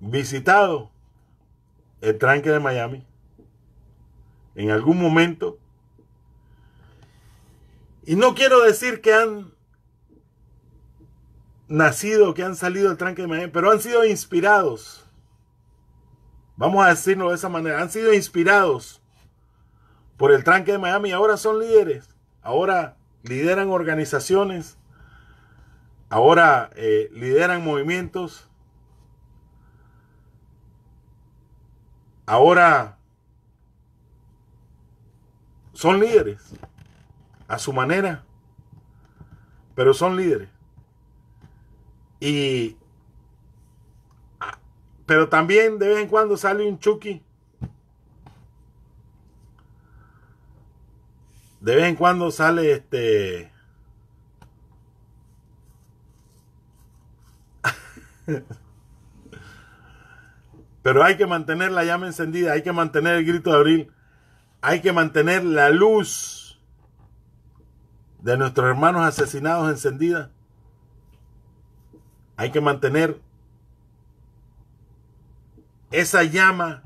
visitado el tranque de Miami en algún momento. Y no quiero decir que han nacido, que han salido del tranque de Miami, pero han sido inspirados. Vamos a decirlo de esa manera, han sido inspirados por el tranque de Miami, ahora son líderes, ahora lideran organizaciones, ahora eh, lideran movimientos, ahora son líderes a su manera, pero son líderes. Y pero también de vez en cuando sale un Chucky De vez en cuando sale este. Pero hay que mantener la llama encendida, hay que mantener el grito de abril, hay que mantener la luz de nuestros hermanos asesinados encendida. Hay que mantener esa llama,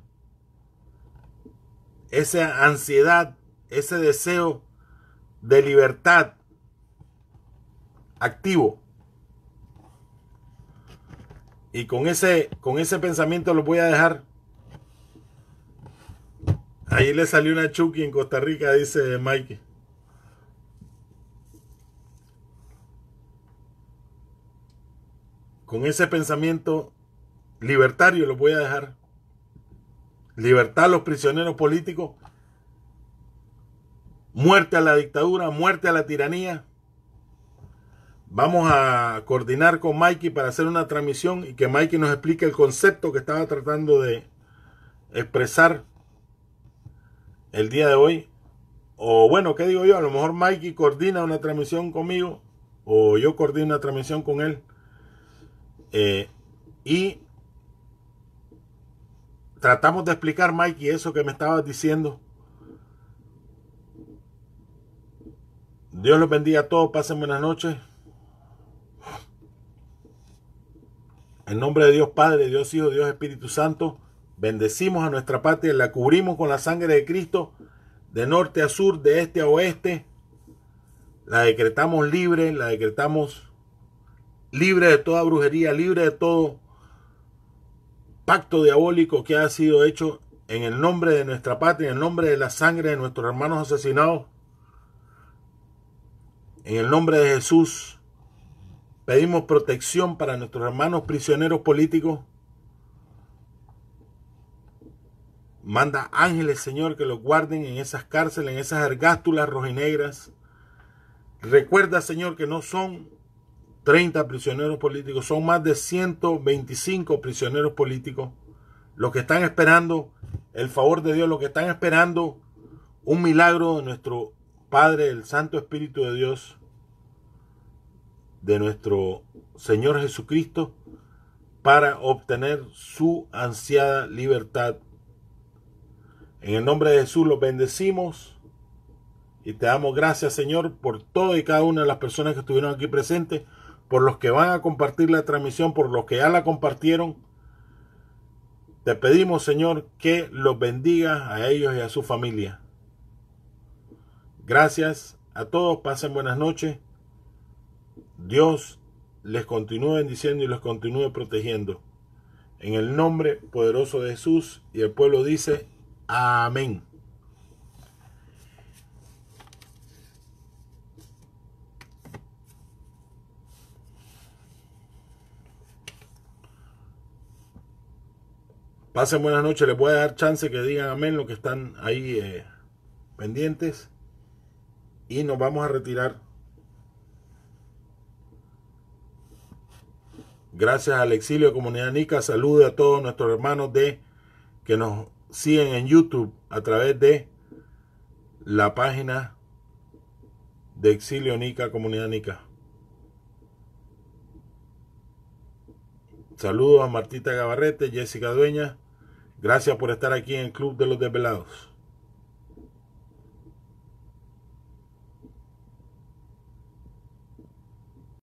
esa ansiedad, ese deseo de libertad activo. Y con ese, con ese pensamiento lo voy a dejar. Ahí le salió una chuki en Costa Rica, dice Mike. Con ese pensamiento libertario lo voy a dejar. Libertad a los prisioneros políticos muerte a la dictadura, muerte a la tiranía. Vamos a coordinar con Mikey para hacer una transmisión y que Mikey nos explique el concepto que estaba tratando de expresar el día de hoy. O bueno, ¿qué digo yo? A lo mejor Mikey coordina una transmisión conmigo o yo coordino una transmisión con él. Eh, y tratamos de explicar, Mikey, eso que me estabas diciendo Dios los bendiga a todos. Pasen buenas noches. En nombre de Dios Padre, Dios Hijo, Dios Espíritu Santo, bendecimos a nuestra patria, la cubrimos con la sangre de Cristo, de norte a sur, de este a oeste. La decretamos libre, la decretamos libre de toda brujería, libre de todo pacto diabólico que ha sido hecho en el nombre de nuestra patria, en el nombre de la sangre de nuestros hermanos asesinados en el nombre de Jesús, pedimos protección para nuestros hermanos prisioneros políticos. Manda ángeles, Señor, que los guarden en esas cárceles, en esas ergástulas rojinegras. Recuerda, Señor, que no son 30 prisioneros políticos, son más de 125 prisioneros políticos. Los que están esperando el favor de Dios, los que están esperando un milagro de nuestro Padre, el Santo Espíritu de Dios de nuestro Señor Jesucristo para obtener su ansiada libertad. En el nombre de Jesús los bendecimos y te damos gracias Señor por todo y cada una de las personas que estuvieron aquí presentes, por los que van a compartir la transmisión, por los que ya la compartieron. Te pedimos Señor que los bendiga a ellos y a su familia. Gracias a todos, pasen buenas noches Dios les continúe bendiciendo y los continúe protegiendo. En el nombre poderoso de Jesús y el pueblo dice, amén. Pasen buenas noches, les voy a dar chance que digan amén los que están ahí eh, pendientes y nos vamos a retirar. Gracias al exilio Comunidad Nica, Saludos a todos nuestros hermanos de que nos siguen en YouTube a través de la página de Exilio Nica, Comunidad Nica. Saludos a Martita Gabarrete, Jessica Dueña. Gracias por estar aquí en el Club de los Desvelados.